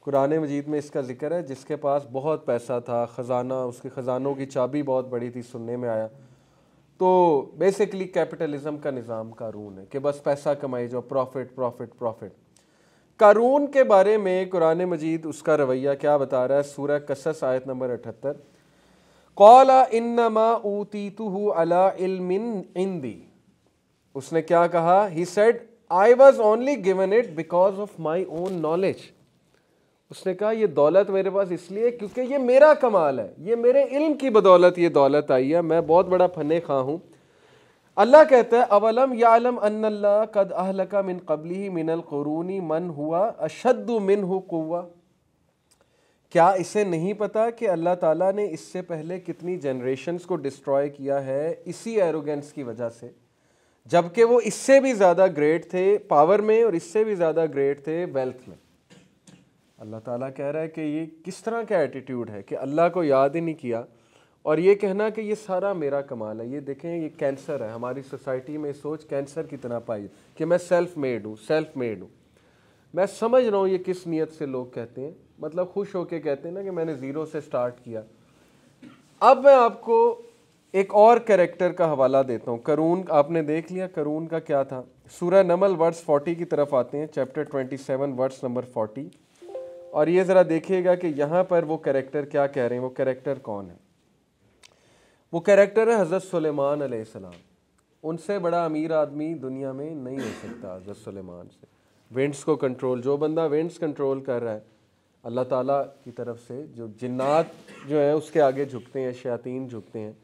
कुरान मजीद में इसका जिक्र है जिसके पास बहुत पैसा था ख़जाना उसके ख़जानों की चाबी बहुत बड़ी थी सुनने में आया तो बेसिकली कैपिटलिज्म का निज़ाम कानून है कि बस पैसा कमाई जाओ प्रॉफिट प्रॉफिट प्रॉफिट कानून के बारे में कुरान मजीद उसका रवैया क्या बता रहा है सूर्य कसस आयत नंबर अठहत्तर कौला इन्नमा ऊती तू अला इल्मिन इंदी उसने क्या कहा he said I was only given it because of my own knowledge उसने कहा ये दौलत मेरे पास इसलिए क्योंकि ये मेरा कमाल है ये मेरे इल्म की बदौलत ये दौलत आई है मैं बहुत बड़ा फन खां हूँ अल्लाह कहता है अवलम यालम अन्ला कद अहलका मिन कबली मिनल क़रूनी मन हुआ अशद मिन हु कुआ क्या इसे नहीं पता कि अल्लाह ताला ने इससे पहले कितनी जनरेशन्स को डिस्ट्रॉय किया है इसी एरोगेंस की वजह से जबकि वो इससे भी ज़्यादा ग्रेट थे पावर में और इससे भी ज़्यादा ग्रेट थे वेल्थ में अल्लाह ताला कह रहा है कि ये किस तरह का एटीट्यूड है कि अल्लाह को याद ही नहीं किया और ये कहना कि ये सारा मेरा कमाल है ये देखें ये कैंसर है हमारी सोसाइटी में सोच कैंसर की तरह पाई कि मैं सेल्फ मेड हूँ सेल्फ मेड हूँ मैं समझ रहा हूँ ये किस नीयत से लोग कहते हैं मतलब खुश होके कहते हैं ना कि मैंने ज़ीरो से स्टार्ट किया अब मैं आपको एक और करेक्टर का हवाला देता हूँ करून आपने देख लिया करून का क्या था सूर्य नमल वर्ड्स 40 की तरफ आते हैं चैप्टर 27 वर्ड्स नंबर 40 और ये ज़रा देखिएगा कि यहाँ पर वो करेक्टर क्या कह रहे हैं वो करेक्टर कौन है वो करेक्टर है हज़रत सलेमान सलाम उनसे बड़ा अमीर आदमी दुनिया में नहीं हो सकता हज़रत सलेमान से विंड्स को कंट्रोल जो बंदा विंड्स कंट्रोल कर रहा है अल्लाह ताला की तरफ से जो जिन्नात जो है उसके आगे झुकते हैं शयातीन झुकते हैं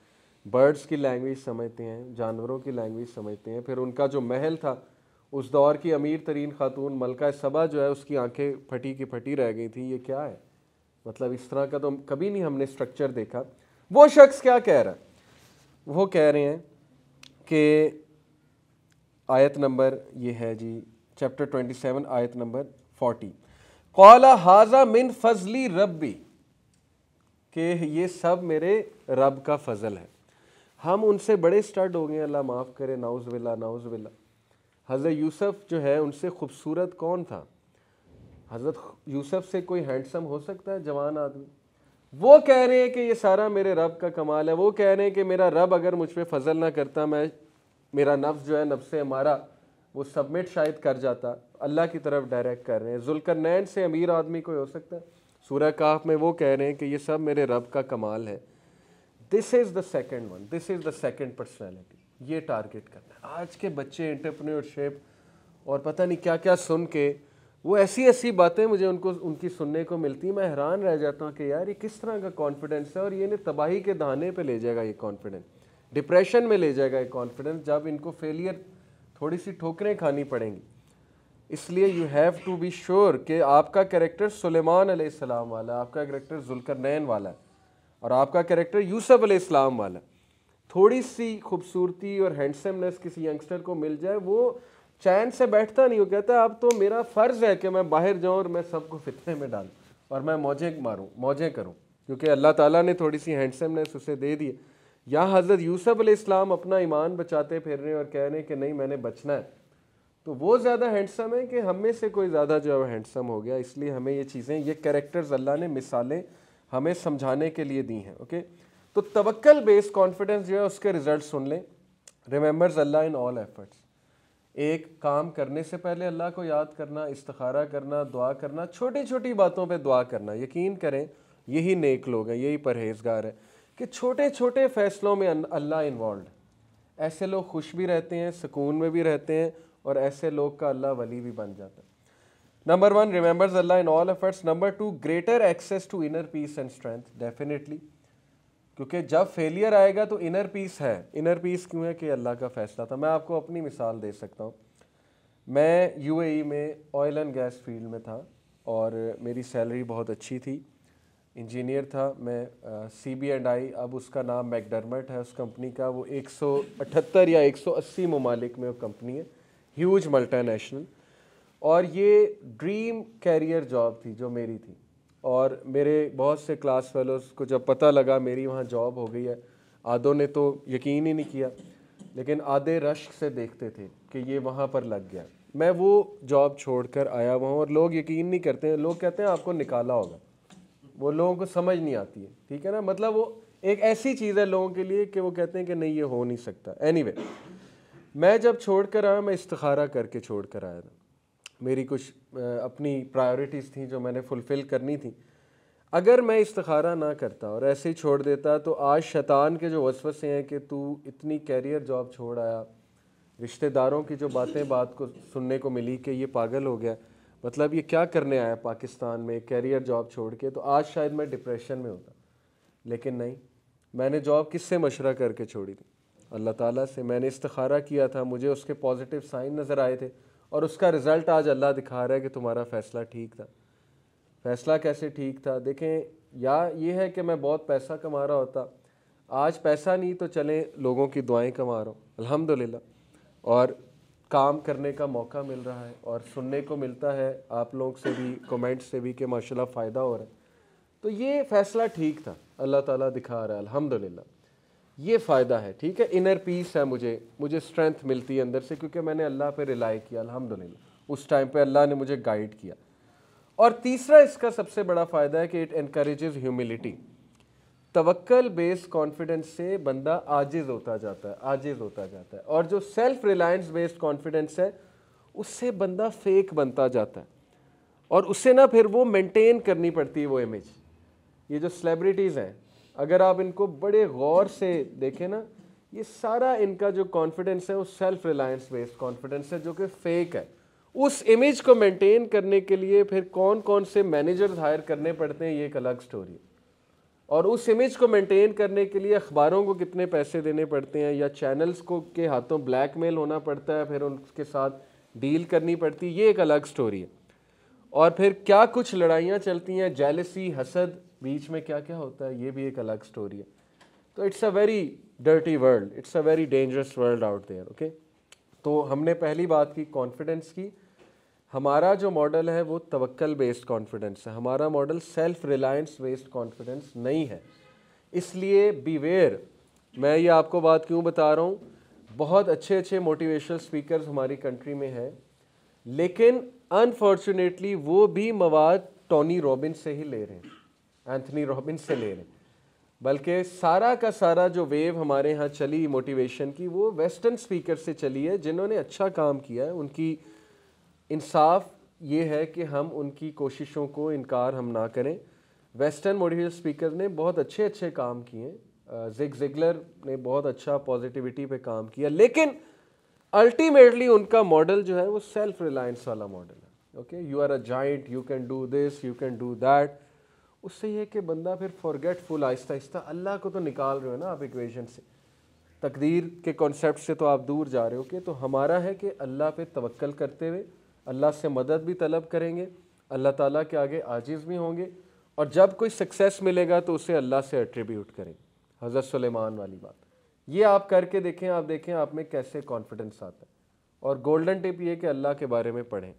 बर्ड्स की लैंग्वेज समझते हैं जानवरों की लैंग्वेज समझते हैं फिर उनका जो महल था उस दौर की अमीर तरीन खातून मलका सबा जो है उसकी आंखें फटी की फटी रह गई थी ये क्या है मतलब इस तरह का तो कभी नहीं हमने स्ट्रक्चर देखा वो शख्स क्या कह रहा है वो कह रहे हैं कि आयत नंबर ये है जी चैप्टर 27 आयत नंबर 40 कौला हाजा मिन फजली रबी के ये सब मेरे रब का फजल है हम उनसे बड़े स्टार्ट हो गए अल्लाह माफ़ करे नाउज़ बिल्ला नाउज़ बिल्ला हज़रत यूसुफ जो है उनसे खूबसूरत कौन था हज़रत यूसुफ से कोई हैंडसम हो सकता है जवान आदमी वो कह रहे हैं कि ये सारा मेरे रब का कमाल है वो कह रहे हैं कि मेरा रब अगर मुझ पर फजल ना करता मैं मेरा नफ्स जो है नफ्स हमारा वो सबमिट शायद कर जाता अल्लाह की तरफ डायरेक्ट कर रहे हैं जुलकर नैन से अमीर आदमी कोई हो सकता है सूर्य काफ में वो कह रहे हैं कि ये सब मेरे रब का कमाल है this is the second one this is the second personality ये टारगेट करना है आज के बच्चे एंटरप्रेन्योरशिप और पता नहीं क्या क्या सुन के वो ऐसी ऐसी बातें मुझे उनको उनकी सुनने को मिलती मैं हैरान रह जाता हूँ कि यार ये किस तरह का कॉन्फिडेंस है और ये इन्हें तबाही के दहाने पे ले जाएगा ये कॉन्फिडेंस डिप्रेशन में ले जाएगा ये कॉन्फिडेंस जब इनको फेलियर थोड़ी सी ठोकरें खानी पड़ेंगी इसलिए you have to be sure कि आपका करेक्टर सुलेमान सलाम वाला आपका जुलकर नैन वाला है और आपका करेक्टर यूसफ़ सलाम वाला है थोड़ी सी खूबसूरती और हैंडसमनेस किसी यंगस्टर को मिल जाए वो चैन से बैठता नहीं वो कहता अब तो मेरा फ़र्ज़ है कि मैं बाहर जाऊँ और मैं सबको फितने में डालूँ और मैं मौजें मारूँ मौजें करूँ क्योंकि अल्लाह ताला ने थोड़ी सी हैंडसमनेस उसे दे दी या हज़रत यूसुफ इस्लाम अपना ईमान बचाते फिर रहे और कह रहे हैं कि नहीं मैंने बचना है तो वो ज़्यादा हैंडसम है कि हमें से कोई ज़्यादा जो है हैंडसम हो गया इसलिए हमें ये चीज़ें ये करेक्टर्स अल्लाह ने मिसालें हमें समझाने के लिए दी हैं ओके तो तवक्ल बेस्ड कॉन्फिडेंस जो है उसके रिजल्ट सुन लें remembers Allah in all efforts एक काम करने से पहले अल्लाह को याद करना इस्तखारा करना दुआ करना छोटी छोटी बातों पे दुआ करना यकीन करें यही नेक लोग हैं यही परहेजगार है कि छोटे छोटे फ़ैसलों में अल्लाह इन्वॉल्व ऐसे लोग खुश भी रहते हैं सुकून में भी रहते हैं और ऐसे लोग का अल्लाह वली भी बन जाता है number one remembers Allah in all efforts number two greater access to inner peace and strength definitely क्योंकि जब फेलियर आएगा तो इनर पीस है इनर पीस क्यों है कि अल्लाह का फ़ैसला था मैं आपको अपनी मिसाल दे सकता हूँ मैं यूएई e में ऑयल एंड गैस फील्ड में था और मेरी सैलरी बहुत अच्छी थी इंजीनियर था मैं सी बी एंड आई अब उसका नाम मैकडरमट है उस कंपनी का वो 178 या 180 ममालिक में वो कंपनी है ह्यूज मल्टानेशनल और ये ड्रीम कैरियर जॉब थी जो मेरी थी और मेरे बहुत से क्लास फेलोज़ को जब पता लगा मेरी वहाँ जॉब हो गई है आधों ने तो यकीन ही नहीं किया लेकिन आधे रश्क से देखते थे कि ये वहाँ पर लग गया मैं वो जॉब छोड़कर आया हुआ हूँ और लोग यकीन नहीं करते हैं लोग कहते हैं आपको निकाला होगा वो लोगों को समझ नहीं आती है ठीक है ना मतलब वो एक ऐसी चीज़ है लोगों के लिए कि वो कहते हैं कि नहीं ये हो नहीं सकता एनी anyway, मैं जब छोड़ कर आया मैं इस्तारा करके छोड़ कर आया था मेरी कुछ अपनी प्रायोरिटीज़ थी जो मैंने फुलफ़िल करनी थी अगर मैं इस्तारा ना करता और ऐसे ही छोड़ देता तो आज शैतान के जो वसवसे हैं कि तू इतनी कैरियर जॉब छोड़ आया रिश्तेदारों की जो बातें बात को सुनने को मिली कि ये पागल हो गया मतलब ये क्या करने आया पाकिस्तान में कैरियर जॉब छोड़ के तो आज शायद मैं डिप्रेशन में होता लेकिन नहीं मैंने जॉब किससे मशरा करके छोड़ी थी अल्लाह ताला से मैंने इस्तारा किया था मुझे उसके पॉजिटिव साइन नज़र आए थे और उसका रिज़ल्ट आज अल्लाह दिखा रहा है कि तुम्हारा फ़ैसला ठीक था फ़ैसला कैसे ठीक था देखें या ये है कि मैं बहुत पैसा कमा रहा होता आज पैसा नहीं तो चलें लोगों की दुआएं कमा रहा हूँ अल्हम्दुलिल्लाह और काम करने का मौका मिल रहा है और सुनने को मिलता है आप लोग से भी कमेंट से भी कि माशाल्लाह फ़ायदा हो रहा है तो ये फ़ैसला ठीक था अल्लाह ताला दिखा रहा है अल्हम्दुलिल्लाह ये फ़ायदा है ठीक है इनर पीस है मुझे मुझे स्ट्रेंथ मिलती है अंदर से क्योंकि मैंने अल्लाह पे रिलाई किया अल्हम्दुलिल्लाह उस टाइम पे अल्लाह ने मुझे गाइड किया और तीसरा इसका सबसे बड़ा फ़ायदा है कि इट इनक्रेजेज ह्यूमिलिटी तवक्ल बेस्ड कॉन्फिडेंस से बंदा आजिज़ होता जाता है आजिज़ होता जाता है और जो सेल्फ रिलायंस बेस्ड कॉन्फिडेंस है उससे बंदा फेक बनता जाता है और उससे ना फिर वो मेंटेन करनी पड़ती है वो इमेज ये जो सेलिब्रिटीज़ हैं अगर आप इनको बड़े गौर से देखें ना ये सारा इनका जो कॉन्फिडेंस है वो सेल्फ रिलायंस बेस्ड कॉन्फिडेंस है जो कि फेक है उस इमेज को मेंटेन करने के लिए फिर कौन कौन से मैनेजर्स हायर करने पड़ते हैं ये एक अलग स्टोरी है और उस इमेज को मेंटेन करने के लिए अखबारों को कितने पैसे देने पड़ते हैं या चैनल्स को के हाथों ब्लैकमेल होना पड़ता है फिर उनके साथ डील करनी पड़ती है ये एक अलग स्टोरी है और फिर क्या कुछ लड़ाइयाँ चलती हैं जेलसी हसद बीच में क्या क्या होता है ये भी एक अलग स्टोरी है तो it's a very dirty world it's a very dangerous world out there okay तो हमने पहली बात की कॉन्फिडेंस की हमारा जो मॉडल है वो तवक्ल बेस्ड कॉन्फिडेंस है हमारा model self reliance based confidence नहीं है इसलिए बीवेयर मैं ये आपको बात क्यों बता रहा हूँ बहुत अच्छे अच्छे मोटिवेशनल स्पीकर्स हमारी कंट्री में हैं लेकिन अनफॉर्चुनेटली वो भी मवाद टॉनी रॉबिन से ही ले रहे हैं एंथनी रॉबिन से ले रहे हैं बल्कि सारा का सारा जो वेव हमारे यहाँ चली मोटिवेशन की वो वेस्टर्न स्पीकर से चली है जिन्होंने अच्छा काम किया है उनकी इंसाफ ये है कि हम उनकी कोशिशों को इनकार हम ना करें वेस्टर्न मोटिवेशन स्पीकर ने बहुत अच्छे अच्छे काम किए जिग जिगलर ने बहुत अच्छा पॉजिटिविटी पे काम किया लेकिन अल्टीमेटली उनका मॉडल जो है वो सेल्फ रिलायंस वाला मॉडल है okay you are a giant you can do this you can do that उससे यह कि बंदा फिर फॉरगेटफुल आहिस्ता आहिस्ता अल्लाह को तो निकाल रहे हो ना आप इक्वेशन से तकदीर के कॉन्सेप्ट से तो आप दूर जा रहे हो कि तो हमारा है कि अल्लाह पे तवक्ल करते हुए अल्लाह से मदद भी तलब करेंगे अल्लाह ताला के आगे आजिज़ भी होंगे और जब कोई सक्सेस मिलेगा तो उसे अल्लाह से एट्रीब्यूट करें हज़रत सलेमान वाली बात ये आप करके देखें आप देखें आप में कैसे कॉन्फिडेंस आता है और गोल्डन टिप ये कि अल्लाह के बारे में पढ़ें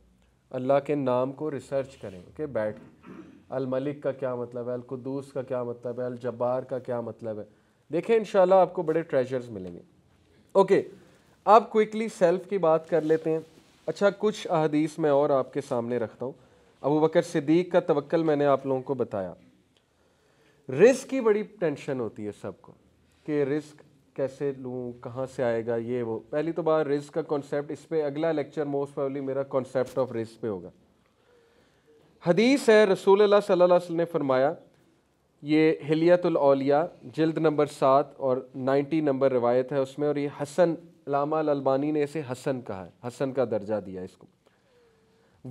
अल्लाह के नाम को रिसर्च करें ओके बैठ मलिक का क्या मतलब है अलकदूस का क्या मतलब है अलजब्बार का क्या मतलब है देखें इन आपको बड़े ट्रेजर्स मिलेंगे ओके आप क्विकली सेल्फ की बात कर लेते हैं अच्छा कुछ अहदीस मैं और आपके सामने रखता हूँ अबू बकर सिद्दीक का तवक्ल मैंने आप लोगों को बताया रिस्क की बड़ी टेंशन होती है सबको कि रिस्क कैसे लूँ कहाँ से आएगा ये वो पहली तो बार रिस्क का कॉन्सेप्ट इस पर अगला लेक्चर मोस्ट प्रॉब्ली मेरा कॉन्सेप्ट ऑफ रिस्क पे होगा हदीस है रसूल सल्लल्लाहु अलैहि वसल्लम ने फरमाया ये हिलियतुलौलिया जल्द नंबर सात और नाइन्टी नंबर रवायत है उसमें और ये हसन लामा अलबानी ने इसे हसन कहा है हसन का दर्जा दिया इसको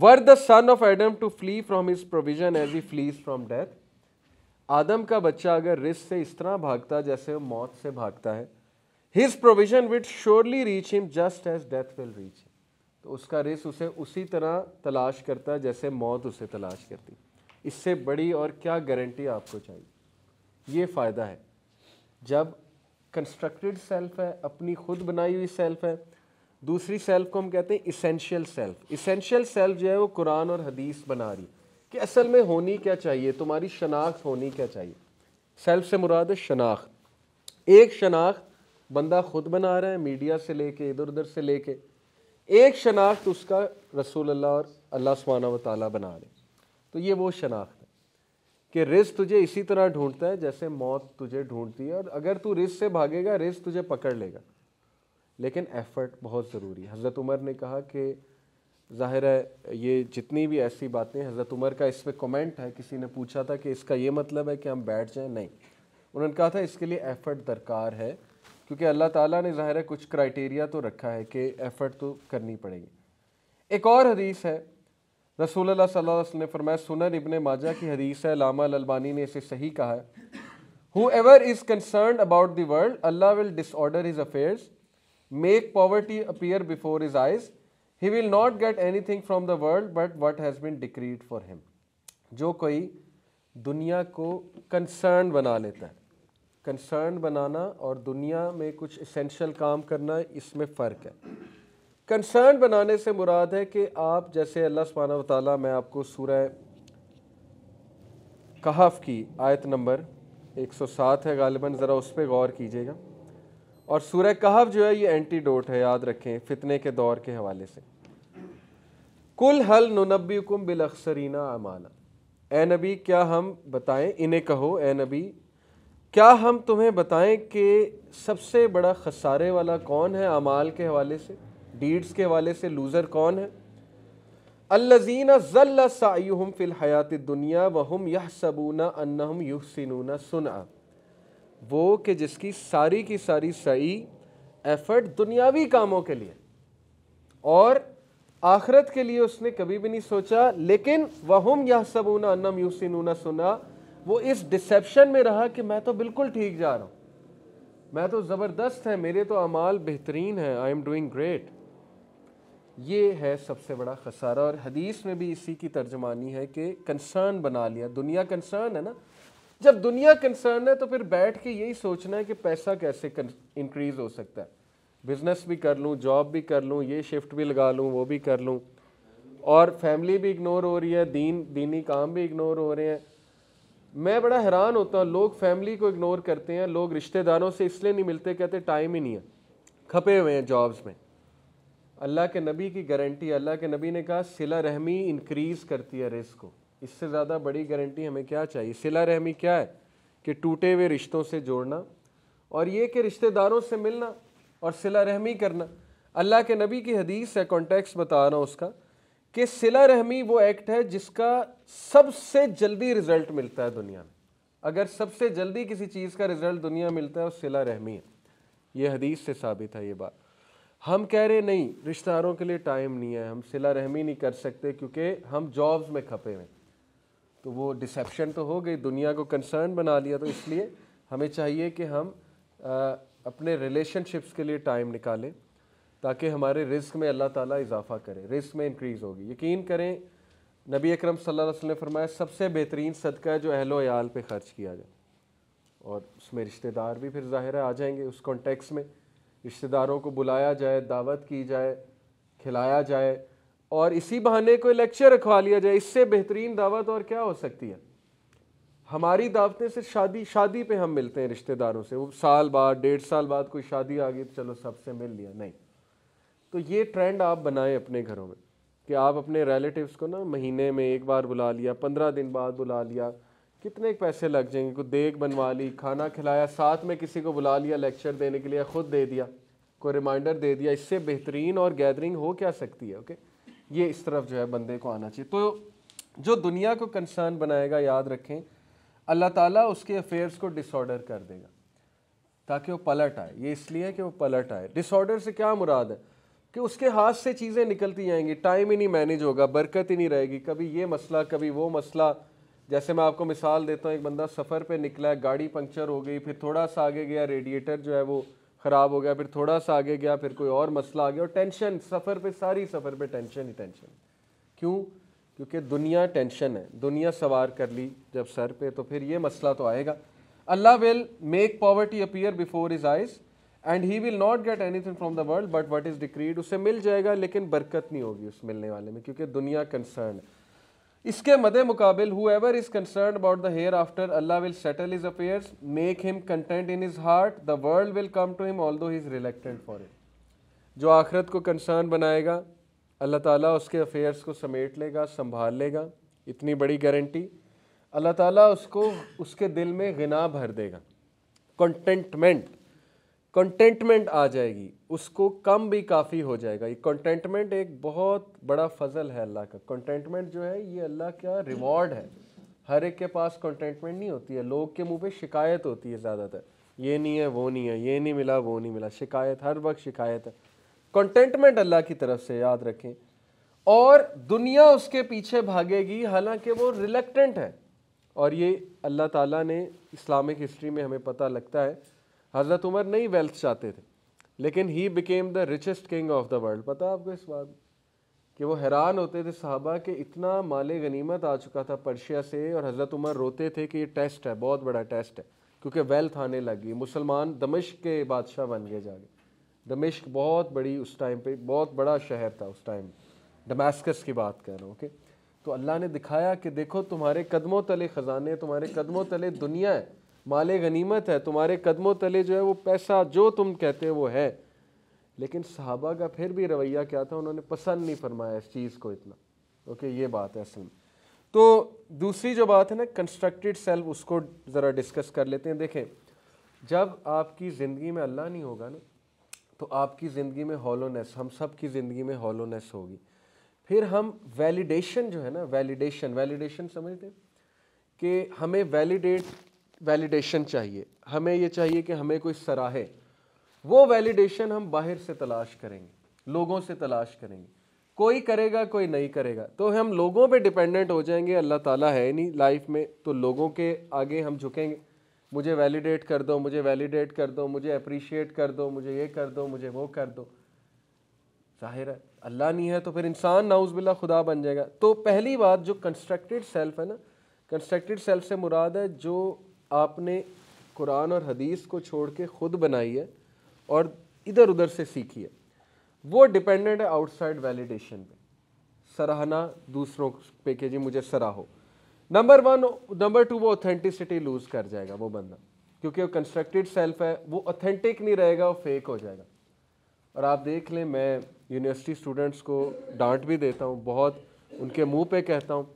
were the son of Adam to flee from his provision as he flees from death आदम का बच्चा अगर रिस से इस तरह भागता जैसे वो मौत से भागता है his provision would surely reach him just as death will reach तो उसका रिस उसे उसी तरह तलाश करता जैसे मौत उसे तलाश करती इससे बड़ी और क्या गारंटी आपको चाहिए ये फ़ायदा है जब कंस्ट्रक्टेड सेल्फ है अपनी खुद बनाई हुई सेल्फ है दूसरी सेल्फ को हम कहते हैं इसेंशियल सेल्फ इसेंशियल सेल्फ जो है वो कुरान और हदीस बना रही कि असल में होनी क्या चाहिए तुम्हारी शनाख्त होनी क्या चाहिए सेल्फ से मुराद है शनाख्त एक शनाख्त बंदा खुद बना रहा है मीडिया से लेके इधर उधर से लेके एक शनाख्त उसका रसूल अल्लाह और अल्लाह सुबहाना व ताली बना ले तो ये वो शनाख्त है कि रिज तुझे इसी तरह ढूंढता है जैसे मौत तुझे ढूंढती है और अगर तू रिज से भागेगा रिज तुझे पकड़ लेगा लेकिन एफ़र्ट बहुत ज़रूरी है हज़रत उमर ने कहा कि ज़ाहिर है ये जितनी भी ऐसी बातें हज़रत उमर का इस पर कमेंट है किसी ने पूछा था कि इसका ये मतलब है कि हम बैठ जाएं नहीं उन्होंने कहा था इसके लिए एफ़र्ट दरकार है क्योंकि अल्लाह ताला ने ज़ाहिर है कुछ क्राइटेरिया तो रखा है कि एफ़र्ट तो करनी पड़ेगी एक और हदीस है रसूल अल्लाह सल्लल्लाहु अलैहि वसल्लम ने फरमाया सुनन इब्ने माजा की हदीस है लामा अलबानी ने इसे सही कहा है whoever is concerned about the world Allah will disorder his affairs make poverty appear before his eyes he will not get anything from the world but what has been decreed for him जो कोई दुनिया को concern बना लेता है concern बनाना और दुनिया में कुछ इसेंशल काम करना इसमें फ़र्क है कंसर्न बनाने से मुराद है कि आप जैसे अल्लाह सुबहाना ताली मैं आपको सूरह कहफ की आयत नंबर 107 है गालिबा ज़रा उस पर गौर कीजिएगा और सूरह कहफ जो है ये एंटीडोट है याद रखें फितने के दौर के हवाले से कुल हल नुनबी कुम बिल अक्सरीना अमाना ए नबी क्या हम बताएं इन्हें कहो ए नबी क्या हम तुम्हें बताएं कि सबसे बड़ा खसारे वाला कौन है अमाल के हवाले से डीड्स के हवाले से लूज़र कौन है अल्लजीन जल्ला सायुम फिल हयात दुनिया वहम यह सबूना अन्नहम युह सुना वो कि जिसकी सारी की सारी सही एफर्ट दुनियावी कामों के लिए और आखरत के लिए उसने कभी भी नहीं सोचा लेकिन वहम यह सबूना अन्नम युह सुना वो इस डिसेप्शन में रहा कि मैं तो बिल्कुल ठीक जा रहा हूँ मैं तो ज़बरदस्त है मेरे तो अमाल बेहतरीन है आई एम डूइंग ग्रेट ये है सबसे बड़ा खसारा और हदीस में भी इसी की तर्जमानी है कि कंसर्न बना लिया दुनिया कंसर्न है ना जब दुनिया कंसर्न है तो फिर बैठ के यही सोचना है कि पैसा कैसे इंक्रीज़ हो सकता है बिज़नेस भी कर लूँ जॉब भी कर लूँ ये शिफ्ट भी लगा लूँ वो भी कर लूँ और फैमिली भी इग्नोर हो रही है दीन दीनी काम भी इग्नोर हो रहे हैं मैं बड़ा हैरान होता हूँ लोग फैमिली को इग्नोर करते हैं लोग रिश्तेदारों से इसलिए नहीं मिलते कहते टाइम ही नहीं है खपे हुए हैं जॉब्स में अल्लाह के नबी की गारंटी अल्लाह के नबी ने कहा सिला रहमी इंक्रीज़ करती है रिस्क को इससे ज़्यादा बड़ी गारंटी हमें क्या चाहिए सिला रहमी क्या है कि टूटे हुए रिश्तों से जोड़ना और ये कि रिश्तेदारों से मिलना और सिला रहमी करना अल्लाह के नबी की हदीस है कॉन्टेक्स्ट बता रहा हूँ उसका कि सिला रहमी वो एक्ट है जिसका सबसे जल्दी रिजल्ट मिलता है दुनिया में अगर सबसे जल्दी किसी चीज़ का रिजल्ट दुनिया मिलता है वो सिला रहमी है ये हदीस से साबित है ये बात हम कह रहे नहीं रिश्तेदारों के लिए टाइम नहीं है हम सिला रहमी नहीं कर सकते क्योंकि हम जॉब्स में खपे हुए तो वो डिसेप्शन तो हो गई दुनिया को कंसर्न बना लिया तो इसलिए हमें चाहिए कि हम आ, अपने रिलेशनशिप्स के लिए टाइम निकालें ताकि हमारे रिस्क में अल्लाह ताला इजाफा करे रिस्क में इंक्रीज़ होगी यकीन करें नबी अकरम सल्लल्लाहु अलैहि वसल्लम ने फरमाया सबसे बेहतरीन सदका है जो अहलो याल पे ख़र्च किया जाए और उसमें रिश्तेदार भी फिर ज़ाहिर आ जाएंगे उस कॉन्टेक्स में रिश्तेदारों को बुलाया जाए दावत की जाए खिलाया जाए और इसी बहाने कोई लेक्चर रखवा लिया जाए इससे बेहतरीन दावत और क्या हो सकती है हमारी दावतें से शादी शादी पे हम मिलते हैं रिश्तेदारों से वो साल बाद डेढ़ साल बाद कोई शादी आ गई तो चलो सबसे मिल लिया नहीं तो ये ट्रेंड आप बनाएं अपने घरों में कि आप अपने रिलेटिव्स को ना महीने में एक बार बुला लिया पंद्रह दिन बाद बुला लिया कितने पैसे लग जाएंगे कोई देख बनवा ली खाना खिलाया साथ में किसी को बुला लिया लेक्चर देने के लिए खुद दे दिया कोई रिमाइंडर दे दिया इससे बेहतरीन और गैदरिंग हो क्या सकती है ओके ये इस तरफ जो है बंदे को आना चाहिए तो जो दुनिया को कंसर्न बनाएगा याद रखें अल्लाह ताला उसके अफेयर्स को डिसऑर्डर कर देगा ताकि वो पलट आए ये इसलिए कि वो पलट आए डिसऑर्डर से क्या मुराद है कि उसके हाथ से चीज़ें निकलती जाएंगी टाइम ही नहीं मैनेज होगा बरकत ही नहीं रहेगी कभी ये मसला कभी वो मसला जैसे मैं आपको मिसाल देता हूँ एक बंदा सफ़र पे निकला है गाड़ी पंक्चर हो गई फिर थोड़ा सा आगे गया रेडिएटर जो है वो ख़राब हो गया फिर थोड़ा सा आगे गया फिर कोई और मसला आ गया और टेंशन सफ़र पर सारी सफ़र पर टेंशन ही टेंशन क्यों क्योंकि दुनिया टेंशन है दुनिया सवार कर ली जब सर पे तो फिर ये मसला तो आएगा Allah will make poverty appear before his eyes and he will not get thing from the world but what is decreed उसे मिल जाएगा लेकिन बरकत नहीं होगी उस मिलने वाले में क्योंकि दुनिया कंसर्न इसके मदे मुकाबिल whoever is concerned about the hereafter Allah will settle his affairs make him content in his heart the world will come to him although he is reluctant for it जो आखरत को concern बनाएगा अल्लाह ताली उसके affairs को समेट लेगा संभाल लेगा इतनी बड़ी गारंटी अल्लाह ताली उसको उसके दिल में गना भर देगा कंटेंटमेंट कंटेंटमेंट आ जाएगी उसको कम भी काफ़ी हो जाएगा ये कंटेंटमेंट एक बहुत बड़ा फजल है अल्लाह का कंटेंटमेंट जो है ये अल्लाह का रिवॉर्ड है हर एक के पास कंटेंटमेंट नहीं होती है लोग के मुंह पे शिकायत होती है ज़्यादातर ये नहीं है वो नहीं है ये नहीं मिला वो नहीं मिला शिकायत हर वक्त शिकायत है कंटेंटमेंट अल्लाह की तरफ से याद रखें और दुनिया उसके पीछे भागेगी हालांकि वो रिलेक्टेंट है और ये अल्लाह ताला ने इस्लामिक हिस्ट्री में हमें पता लगता है हज़रत उमर नहीं वेल्थ चाहते थे लेकिन he became the richest king of the world पता आपको इस बात कि वो हैरान होते थे साहबा के इतना माल गनीमत आ चुका था पर्शिया से और हज़रत उमर रोते थे कि ये टेस्ट है बहुत बड़ा टेस्ट है क्योंकि वेल्थ आने लगी मुसलमान दमिश्क के बादशाह बन गए जागे दमिश्क बहुत बड़ी उस टाइम पे बहुत बड़ा शहर था उस टाइम डमास्कस की बात कर रहा हूँ ओके तो अल्लाह ने दिखाया कि देखो तुम्हारे कदमों तले ख़जाने तुम्हारे कदमों तले दुनिया है माले गनीमत है तुम्हारे कदमों तले जो है वो पैसा जो तुम कहते हो वो है लेकिन साहबा का फिर भी रवैया क्या था उन्होंने पसंद नहीं फरमाया इस चीज़ को इतना ओके ये बात है असल में तो दूसरी जो बात है ना कंस्ट्रक्टेड सेल्फ उसको ज़रा डिस्कस कर लेते हैं देखें जब आपकी ज़िंदगी में अल्लाह नहीं होगा ना तो आपकी ज़िंदगी में हॉलोनेस हम सब की ज़िंदगी में हॉलोनेस होगी फिर हम वैलिडेशन जो है ना वैलिडेशन वैलिडेशन समझते हैं कि हमें वैलिडेट वैलिडेशन चाहिए हमें ये चाहिए कि हमें कोई सराहे वो वैलिडेशन हम बाहर से तलाश करेंगे लोगों से तलाश करेंगे कोई करेगा कोई नहीं करेगा तो हम लोगों पे डिपेंडेंट हो जाएंगे अल्लाह ताला है नहीं लाइफ में तो लोगों के आगे हम झुकेंगे मुझे वैलिडेट कर दो मुझे वैलिडेट कर दो मुझे अप्रिशिएट कर दो मुझे ये कर दो मुझे वो कर दो जाहिर है अल्लाह नहीं है तो फिर इंसान नाउजबिल्ला खुदा बन जाएगा तो पहली बात जो कंस्ट्रक्टेड सेल्फ है ना कंस्ट्रक्टेड सेल्फ से मुराद है जो आपने कुरान और हदीस को छोड़ के खुद बनाई है और इधर उधर से सीखी है वो डिपेंडेंट है आउटसाइड वैलिडेशन पे सराहना दूसरों पे के जी मुझे सराहो नंबर वन नंबर टू वो ऑथेंटिसिटी लूज़ कर जाएगा वो बंदा क्योंकि वो कंस्ट्रक्टेड सेल्फ है वो ऑथेंटिक नहीं रहेगा वो फेक हो जाएगा और आप देख लें मैं यूनिवर्सिटी स्टूडेंट्स को डांट भी देता हूँ बहुत उनके मुंह पे कहता हूँ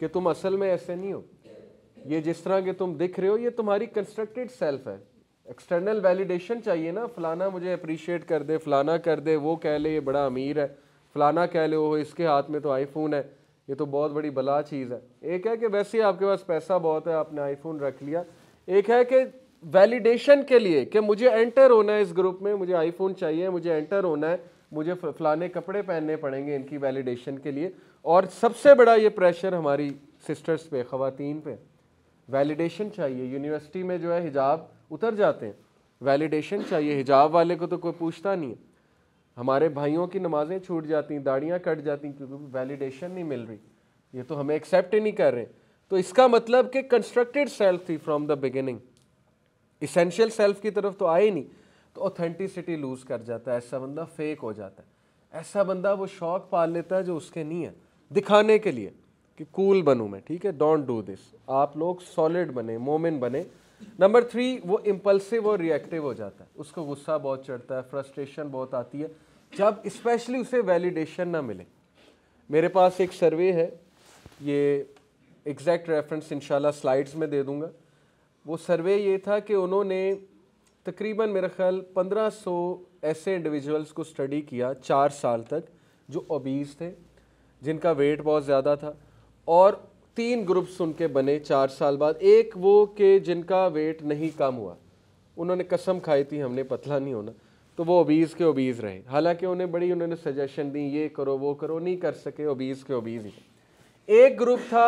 कि तुम असल में ऐसे नहीं हो ये जिस तरह के तुम दिख रहे हो ये तुम्हारी कंस्ट्रक्टेड सेल्फ है एक्सटर्नल वैलिडेशन चाहिए ना फलाना मुझे अप्रिशिएट कर दे फलाना कर दे वो कह ले ये बड़ा अमीर है फलाना कह ले वो इसके हाथ में तो आईफोन है ये तो बहुत बड़ी बला चीज़ है एक है कि वैसे ही आपके पास पैसा बहुत है आपने आईफोन रख लिया एक है कि वैलिडेशन के लिए कि मुझे एंटर होना है इस ग्रुप में मुझे आईफोन चाहिए मुझे एंटर होना है मुझे फलाने कपड़े पहनने पड़ेंगे इनकी वैलिडेशन के लिए और सबसे बड़ा ये प्रेशर हमारी सिस्टर्स पे ख़वातीन पे वैलिडेशन चाहिए यूनिवर्सिटी में जो है हिजाब उतर जाते हैं वैलिडेशन चाहिए हिजाब वाले को तो कोई पूछता नहीं है हमारे भाइयों की नमाज़ें छूट जाती दाढ़ियाँ कट जाती क्योंकि वैलिडेशन नहीं मिल रही ये तो हमें एक्सेप्ट ही नहीं कर रहे तो इसका मतलब कि कंस्ट्रक्टेड सेल्फ थी from the beginning essential self की तरफ तो आए नहीं तो ऑथेंटिसिटी लूज़ कर जाता है ऐसा बंदा फेक हो जाता है ऐसा बंदा वो शौक़ पाल लेता है जो उसके नहीं है दिखाने के लिए कि कूल बनूँ मैं ठीक है डोंट डू दिस आप लोग सॉलिड बने मोमिन बने नंबर थ्री वो इम्पल्सिव और रिएक्टिव हो जाता है उसको गुस्सा बहुत चढ़ता है फ्रस्ट्रेशन बहुत आती है जब स्पेशली उसे वैलिडेशन ना मिले मेरे पास एक सर्वे है ये एग्जैक्ट रेफरेंस इंशाल्लाह स्लाइड्स में दे दूंगा वो सर्वे ये था कि उन्होंने तकरीबन मेरा ख्याल 1500 ऐसे इंडिविजुअल्स को स्टडी किया चार साल तक जो ओबीज़ थे जिनका वेट बहुत ज़्यादा था और तीन ग्रुप्स उनके बने चार साल बाद एक वो के जिनका वेट नहीं कम हुआ उन्होंने कसम खाई थी हमने पतला नहीं होना तो वो ओबीज़ के ओबीज़ रहे हालांकि उन्हें बड़ी उन्होंने सजेशन दी ये करो वो करो नहीं कर सके ओबीज़ के ओबीज़ ही एक ग्रुप था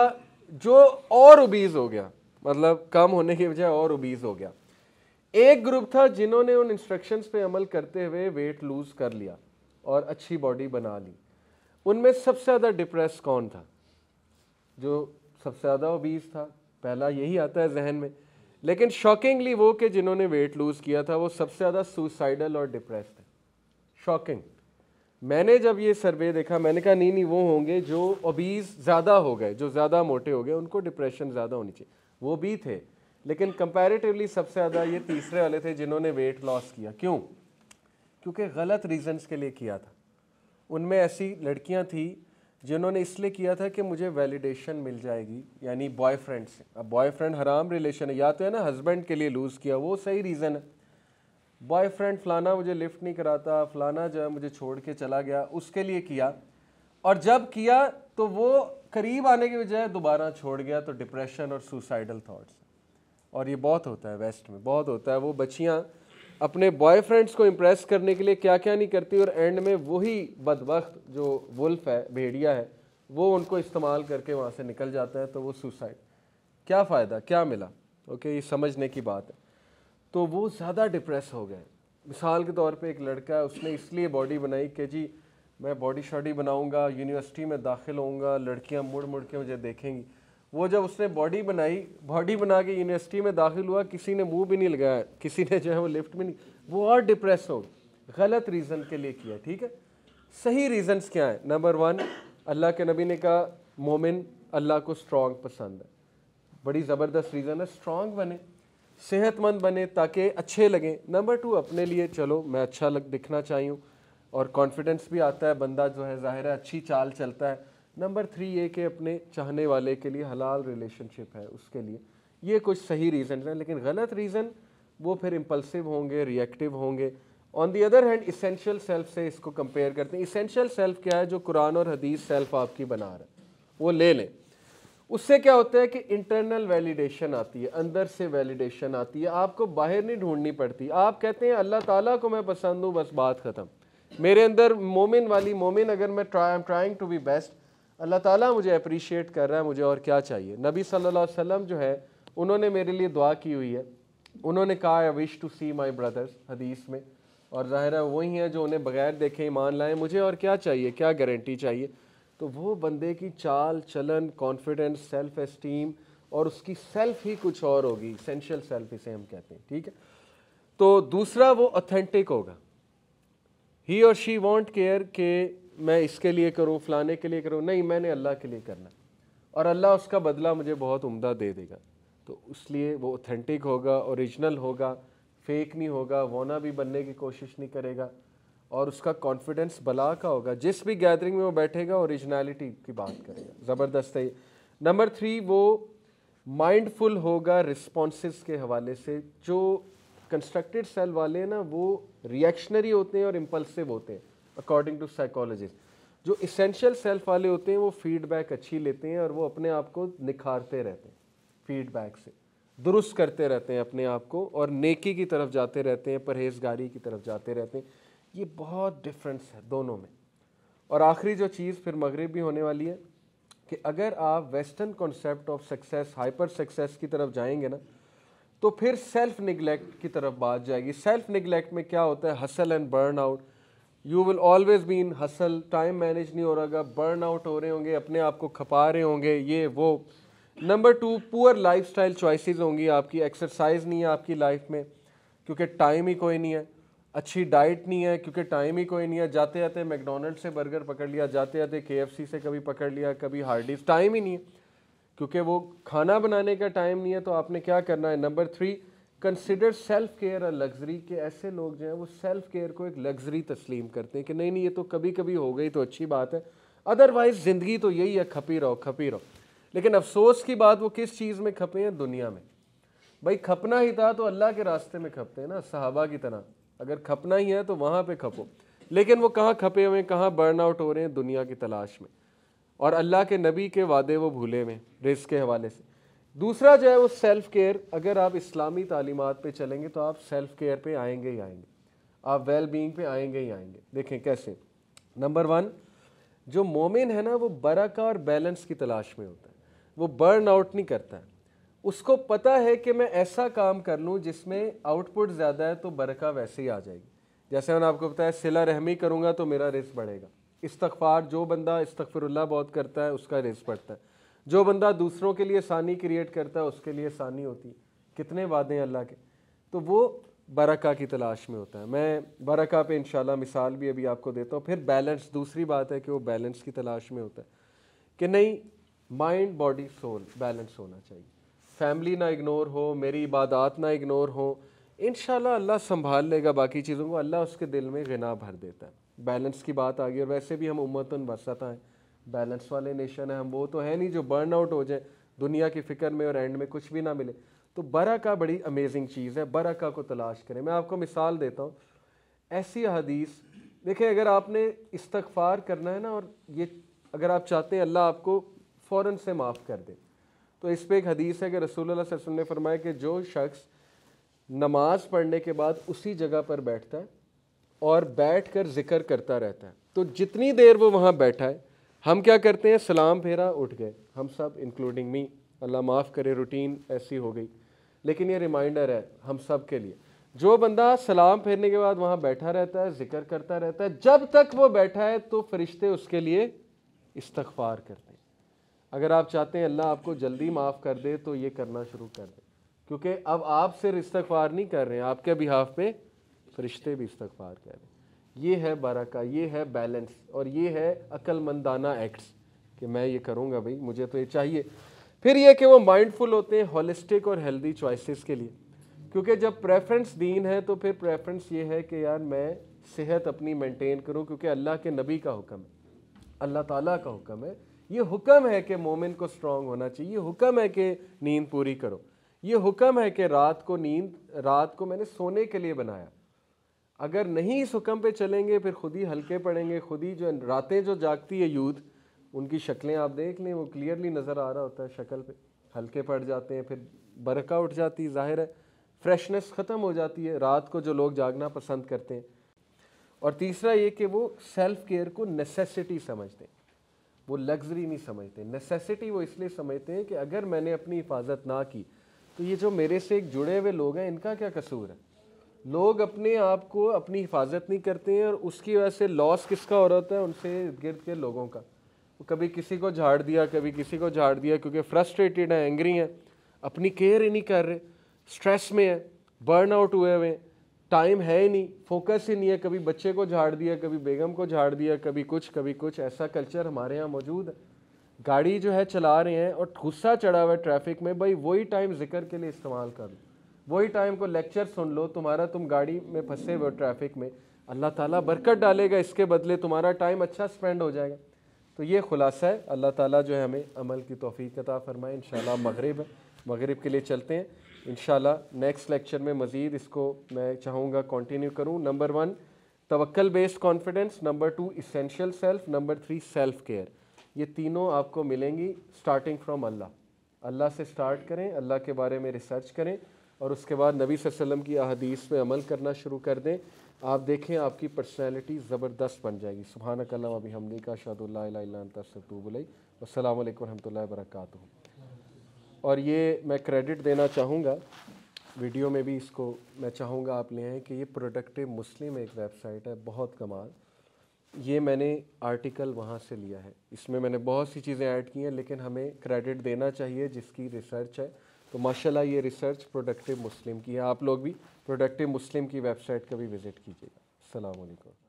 जो और ओबीज़ हो गया मतलब कम होने के बजाय और ओबीज़ हो गया एक ग्रुप था जिन्होंने उन इंस्ट्रक्शंस पे अमल करते हुए वेट लूज़ कर लिया और अच्छी बॉडी बना ली उनमें सबसे ज़्यादा डिप्रेस कौन था जो सबसे ज़्यादा ओबीज़ था पहला यही आता है जहन में लेकिन शॉकिंगली वो कि जिन्होंने वेट लूज़ किया था वो सबसे ज़्यादा सुसाइडल और डिप्रेस थे शॉकिंग मैंने जब ये सर्वे देखा मैंने कहा नहीं नहीं वो होंगे जो ओबीज़ ज़्यादा हो गए जो ज़्यादा मोटे हो गए उनको डिप्रेशन ज़्यादा होनी चाहिए वो भी थे लेकिन कंपेरेटिवली सबसे ज़्यादा ये तीसरे वाले थे जिन्होंने वेट लॉस किया क्यों क्योंकि गलत रीज़न्स के लिए किया था उनमें ऐसी लड़कियां थी जिन्होंने इसलिए किया था कि मुझे वैलिडेशन मिल जाएगी यानी बॉयफ्रेंड से अब बॉयफ्रेंड हराम रिलेशन है या तो है ना हस्बैंड के लिए लूज़ किया वो सही रीज़न है बॉयफ्रेंड फ़लाना मुझे लिफ्ट नहीं कराता फ़लाना जो है मुझे छोड़ के चला गया उसके लिए किया और जब किया तो वो करीब आने की बजाय दोबारा छोड़ गया तो डिप्रेशन और सुसाइडल थाट्स और ये बहुत होता है वेस्ट में बहुत होता है वो बच्चियाँ अपने बॉयफ्रेंड्स को इम्प्रेस करने के लिए क्या क्या नहीं करती और एंड में वही बदबख्त जो वुल्फ है भेड़िया है वो उनको इस्तेमाल करके वहाँ से निकल जाता है तो वो सुसाइड क्या फ़ायदा क्या मिला ओके ये समझने की बात है तो वो ज़्यादा डिप्रेस हो गए मिसाल के तौर पे एक लड़का है उसने इसलिए बॉडी बनाई कि जी मैं बॉडी शॉडी बनाऊँगा यूनिवर्सिटी में दाखिल होऊंगा लड़कियाँ मुड़ मुड़ के मुझे देखेंगी वो जब उसने बॉडी बनाई बॉडी बना के यूनिवर्सिटी में दाखिल हुआ किसी ने मुंह भी नहीं लगाया किसी ने जो है वो लिफ्ट भी नहीं वो और डिप्रेस हो गलत रीज़न के लिए किया ठीक है सही रीज़न्स क्या हैं नंबर वन अल्लाह के नबी ने कहा मोमिन अल्लाह को स्ट्रॉन्ग पसंद है बड़ी ज़बरदस्त रीज़न है स्ट्रॉन्ग बने सेहतमंद बने ताकि अच्छे लगें नंबर टू अपने लिए चलो मैं अच्छा लग दिखना चाहिए और कॉन्फिडेंस भी आता है बंदा जो है ज़ाहिर है अच्छी चाल चलता है नंबर थ्री ये कि अपने चाहने वाले के लिए हलाल रिलेशनशिप है उसके लिए ये कुछ सही रीज़न हैं लेकिन गलत रीज़न वो फिर इम्पल्सिव होंगे रिएक्टिव होंगे on the other hand essential self से इसको कंपेयर करते हैं इसेंशियल सेल्फ क्या है जो कुरान और हदीस सेल्फ आपकी बना रहा है वो ले लें उससे क्या होता है कि इंटरनल वैलिडेशन आती है अंदर से वैलिडेशन आती है आपको बाहर नहीं ढूंढनी पड़ती आप कहते हैं अल्लाह ताला को मैं पसंद हूँ बस बात ख़त्म मेरे अंदर मोमिन वाली मोमिन अगर मैं try am trying to be best Allah ताला मुझे अप्रिशिएट कर रहा है मुझे और क्या चाहिए नबी सल्लल्लाहु अलैहि वसल्लम जो है उन्होंने मेरे लिए दुआ की हुई है उन्होंने कहा I wish to see my brothers हदीस में और ज़ाहिर है वही हैं जो उन्हें बगैर देखे ईमान लाए मुझे और क्या चाहिए क्या गारंटी चाहिए तो वो बंदे की चाल चलन कॉन्फिडेंस सेल्फ एस्टीम और उसकी सेल्फ ही कुछ और होगी सेंशल सेल्फ इसे हम कहते हैं ठीक है तो दूसरा वो ऑथेंटिक होगा ही और शी वॉन्ट केयर के मैं इसके लिए करूँ फलाने के लिए करूँ नहीं मैंने अल्लाह के लिए करना और अल्लाह उसका बदला मुझे बहुत उम्दा दे देगा तो इसलिए वो ऑथेंटिक होगा ओरिजिनल होगा फेक नहीं होगा वोना भी बनने की कोशिश नहीं करेगा और उसका कॉन्फिडेंस बला का होगा जिस भी गैदरिंग में वो बैठेगा ओरिजिनलिटी की बात करेगा ज़बरदस्त है नंबर थ्री वो माइंडफुल होगा रिस्पॉन्स के हवाले से जो कंस्ट्रक्टेड सेल वाले हैं ना वो रिएक्शनरी होते हैं और इम्पल्सिव होते हैं अकॉर्डिंग टू साइकोलॉजिस्ट जो इसेंशियल सेल्फ वाले होते हैं वो फीडबैक अच्छी लेते हैं और वो अपने आप को निखारते रहते हैं फीडबैक से दुरुस्त करते रहते हैं अपने आप को और नेकी की तरफ जाते रहते हैं परहेजगारी की तरफ जाते रहते हैं ये बहुत डिफरेंस है दोनों में और आखिरी जो चीज़ फिर मगरब भी होने वाली है कि अगर आप western concept of success hyper success की तरफ जाएंगे ना तो फिर सेल्फ निगलेक्ट की तरफ बात जाएगी सेल्फ निगलेक्ट में क्या होता है hustle and burn out you will always be in hustle time manage नहीं हो रहा बर्न आउट हो रहे होंगे अपने आप को खपा रहे होंगे ये वो number two poor life style choices होंगी आपकी एक्सरसाइज नहीं है आपकी लाइफ में क्योंकि टाइम ही कोई नहीं है अच्छी डाइट नहीं है क्योंकि टाइम ही कोई नहीं है जाते जाते मैकडोनल्ड से बर्गर पकड़ लिया जाते जाते के से कभी पकड़ लिया कभी हार्डीज टाइम ही नहीं है क्योंकि वो खाना बनाने का टाइम नहीं है तो आपने क्या करना है number three consider self care a luxury के ऐसे लोग जो हैं वो सेल्फ केयर को एक लग्जरी तस्लीम करते हैं कि नहीं नहीं ये तो कभी कभी हो गई तो अच्छी बात है अदरवाइज ज़िंदगी तो यही है खपी रहो खपी रहो लेकिन अफसोस की बात वो किस चीज़ में खपे हैं दुनिया में भाई खपना ही था तो अल्लाह के रास्ते में खपते हैं ना सहाबा की तरह अगर खपना ही है तो वहाँ पे खपो लेकिन वो कहाँ खपे हुए हैं कहाँ बर्न आउट हो रहे हैं दुनिया की तलाश में और अल्लाह के नबी के वादे वो भूले हुए रिस्क के हवाले से दूसरा जो है वो सेल्फ़ केयर अगर आप इस्लामी तालीमत पे चलेंगे तो आप सेल्फ़ केयर पे आएंगे ही आएंगे आप वेल बींग पे आएंगे ही आएंगे देखें कैसे नंबर वन जो मोमिन है ना वो बरक़ा और बैलेंस की तलाश में होता है वो बर्न आउट नहीं करता है उसको पता है कि मैं ऐसा काम कर लूँ जिसमें आउटपुट ज़्यादा है तो बरक़ा वैसे ही आ जाएगी जैसे मैंने आपको बताया सिला रहमी करूँगा तो मेरा रिस्क बढ़ेगा इस्तफार जो बंदा इस्तफरल्ला बहुत करता है उसका रिस्क बढ़ता है जो बंदा दूसरों के लिए सानी क्रिएट करता है उसके लिए सानी होती है कितने वादे हैं अल्लाह के तो वो बरका की तलाश में होता है मैं बरका पे इंशाल्लाह मिसाल भी अभी आपको देता हूँ फिर बैलेंस दूसरी बात है कि वो बैलेंस की तलाश में होता है कि नहीं माइंड बॉडी सोल बैलेंस होना चाहिए फैमिली ना इग्नोर हो मेरी इबादत ना इग्नोर हो इन अल्लाह संभाल लेगा बाकी चीज़ों को अल्लाह उसके दिल में गना भर देता है बैलेंस की बात आ गई और वैसे भी हम उम्मतन वसत हैं बैलेंस वाले नेशन है हम वो तो है नहीं जो बर्न आउट हो जाए दुनिया की फिक्र में और एंड में कुछ भी ना मिले तो बरका बड़ी अमेजिंग चीज़ है बरका को तलाश करें मैं आपको मिसाल देता हूँ ऐसी हदीस देखिए अगर आपने इस्तफार करना है ना और ये अगर आप चाहते हैं अल्लाह आपको फ़ौर से माफ़ कर दे तो इस पर एक हदीस है कि रसूल ने फरमाया कि जो शख्स नमाज पढ़ने के बाद उसी जगह पर बैठता है और बैठ कर ज़िक्र करता रहता है तो जितनी देर वो वहाँ बैठा है हम क्या करते हैं सलाम फेरा उठ गए हम सब इंक्लूडिंग मी अल्लाह माफ़ करे रूटीन ऐसी हो गई लेकिन ये रिमाइंडर है हम सब के लिए जो बंदा सलाम फेरने के बाद वहाँ बैठा रहता है जिक्र करता रहता है जब तक वो बैठा है तो फरिश्ते उसके लिए इस्तफार करते हैं अगर आप चाहते हैं अल्लाह आपको जल्दी माफ़ कर दे तो ये करना शुरू कर दें क्योंकि अब आप सिर्फ इस्तफार नहीं कर रहे हैं आपके बिहाफ पे फरिश्ते भी इस्तफार कर रहे हैं ये है बारका ये है बैलेंस और ये है अक्लमंदाना एक्ट्स कि मैं ये करूँगा भाई मुझे तो ये चाहिए फिर ये कि वो माइंडफुल होते हैं हॉलिस्टिक और हेल्दी चॉइसेस के लिए क्योंकि जब प्रेफरेंस दीन है तो फिर प्रेफरेंस ये है कि यार मैं सेहत अपनी मेंटेन करूं क्योंकि अल्लाह के नबी का हुक्म है अल्लाह ताला का हुक्म है ये हुक्म है कि मोमिन को स्ट्रांग होना चाहिए हुक्म है कि नींद पूरी करो ये हुक्म है कि रात को नींद रात को मैंने सोने के लिए बनाया अगर नहीं इस हुक्म पे चलेंगे फिर खुद ही हल्के पड़ेंगे खुद ही जो रातें जो जागती है यूथ उनकी शक्लें आप देख लें वो क्लियरली नज़र आ रहा होता है शक्ल पे हल्के पड़ जाते हैं फिर बरका उठ जाती है ज़ाहिर है फ्रेशनेस ख़त्म हो जाती है रात को जो लोग जागना पसंद करते हैं और तीसरा ये कि वो सेल्फ़ केयर को नेसेसिटी समझते हैं वो लग्जरी नहीं समझते नेसेसिटी वो इसलिए समझते हैं कि अगर मैंने अपनी हिफाजत ना की तो ये जो मेरे से एक जुड़े हुए लोग हैं इनका क्या कसूर है लोग अपने आप को अपनी हिफाजत नहीं करते हैं और उसकी वजह से लॉस किसका हो रहा होता है उनसे इर्द गिर्द के लोगों का कभी किसी को झाड़ दिया कभी किसी को झाड़ दिया क्योंकि फ्रस्ट्रेटेड हैं एंग्री हैं अपनी केयर ही नहीं कर रहे स्ट्रेस में है बर्न आउट हुए हुए टाइम है ही नहीं फोकस ही नहीं है कभी बच्चे को झाड़ दिया कभी बेगम को झाड़ दिया कभी कुछ कभी कुछ ऐसा कल्चर हमारे यहाँ मौजूद है गाड़ी जो है चला रहे हैं और गुस्सा चढ़ा हुआ है ट्रैफिक में भाई वही टाइम जिक्र के लिए इस्तेमाल कर लो वही टाइम को लेक्चर सुन लो तुम्हारा तुम गाड़ी में फंसे हुए हो ट्रैफिक में अल्लाह ताला बरकत डालेगा इसके बदले तुम्हारा टाइम अच्छा स्पेंड हो जाएगा तो ये खुलासा है अल्लाह ताला जो है हमें अमल की तोफ़ीकता कता फ़रमाए इन मगरिब है मगरिब के लिए चलते हैं इन नेक्स्ट लेक्चर में मज़ीद इसको मैं चाहूँगा कंटिन्यू करूँ नंबर वन तवक्ल based confidence number two essential self number three self care ये तीनों आपको मिलेंगी स्टार्टिंग फ्रॉम अल्लाह अल्लाह से स्टार्ट करें अल्लाह के बारे में रिसर्च करें और उसके बाद नबी वसल्लम की अहदीस में अमल करना शुरू कर दें आप देखें आपकी पर्सनैलिटी ज़बरदस्त बन जाएगी सुबहान कलम अभी हमने का शादुल्लाबलई असल वरह ला वरक और ये मैं क्रेडिट देना चाहूँगा वीडियो में भी इसको मैं चाहूँगा आप लें कि ये प्रोडक्टिव मुस्लिम एक वेबसाइट है बहुत कमाल ये मैंने आर्टिकल वहाँ से लिया है इसमें मैंने बहुत सी चीज़ें ऐड की हैं लेकिन हमें क्रेडिट देना चाहिए जिसकी रिसर्च है तो माशाल्लाह ये रिसर्च प्रोडक्टिव मुस्लिम की है आप लोग भी प्रोडक्टिव मुस्लिम की वेबसाइट का भी विज़िट कीजिएगा अलैक्म